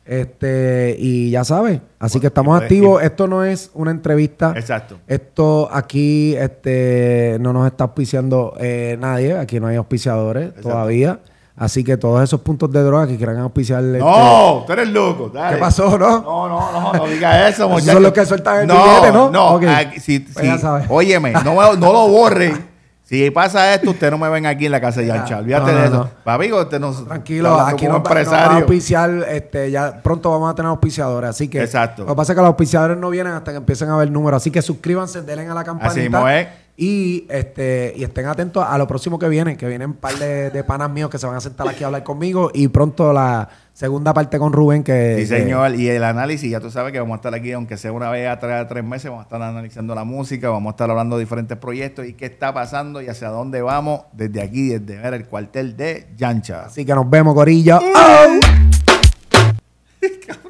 Este, y ya sabes, así que estamos pues, activos. Esto no es una entrevista. Exacto. Esto aquí este, no nos está auspiciando eh, nadie. Aquí no hay auspiciadores todavía. Así que todos esos puntos de droga que quieran auspiciarle. No, este, tú eres loco. ¿Qué pasó, no? No, no, no, no diga eso, muchachos. son los que sueltan el no, ¿no? No, okay. Pues óyeme, no, lo borren. Si pasa esto, usted no me ven aquí en la casa de Yanchal. ¡No, ah, Olvídate no, no, de eso. No. Tranquilo, aquí no, empresario. a auspiciar. Este, ya pronto vamos a tener auspiciadores. Así que. Exacto. Lo que pasa es que los auspiciadores no vienen hasta que empiecen a ver números. Así que suscríbanse, denle a la campanita. Así es. Y, este, y estén atentos a lo próximo que viene, que vienen un par de, de panas míos que se van a sentar aquí a hablar conmigo y pronto la segunda parte con Rubén que... Sí, señor, y el análisis, ya tú sabes que vamos a estar aquí, aunque sea una vez a tres, meses, vamos a estar analizando la música, vamos a estar hablando de diferentes proyectos y qué está pasando y hacia dónde vamos desde aquí, desde ver el cuartel de Yancha. Así que nos vemos, Corillo.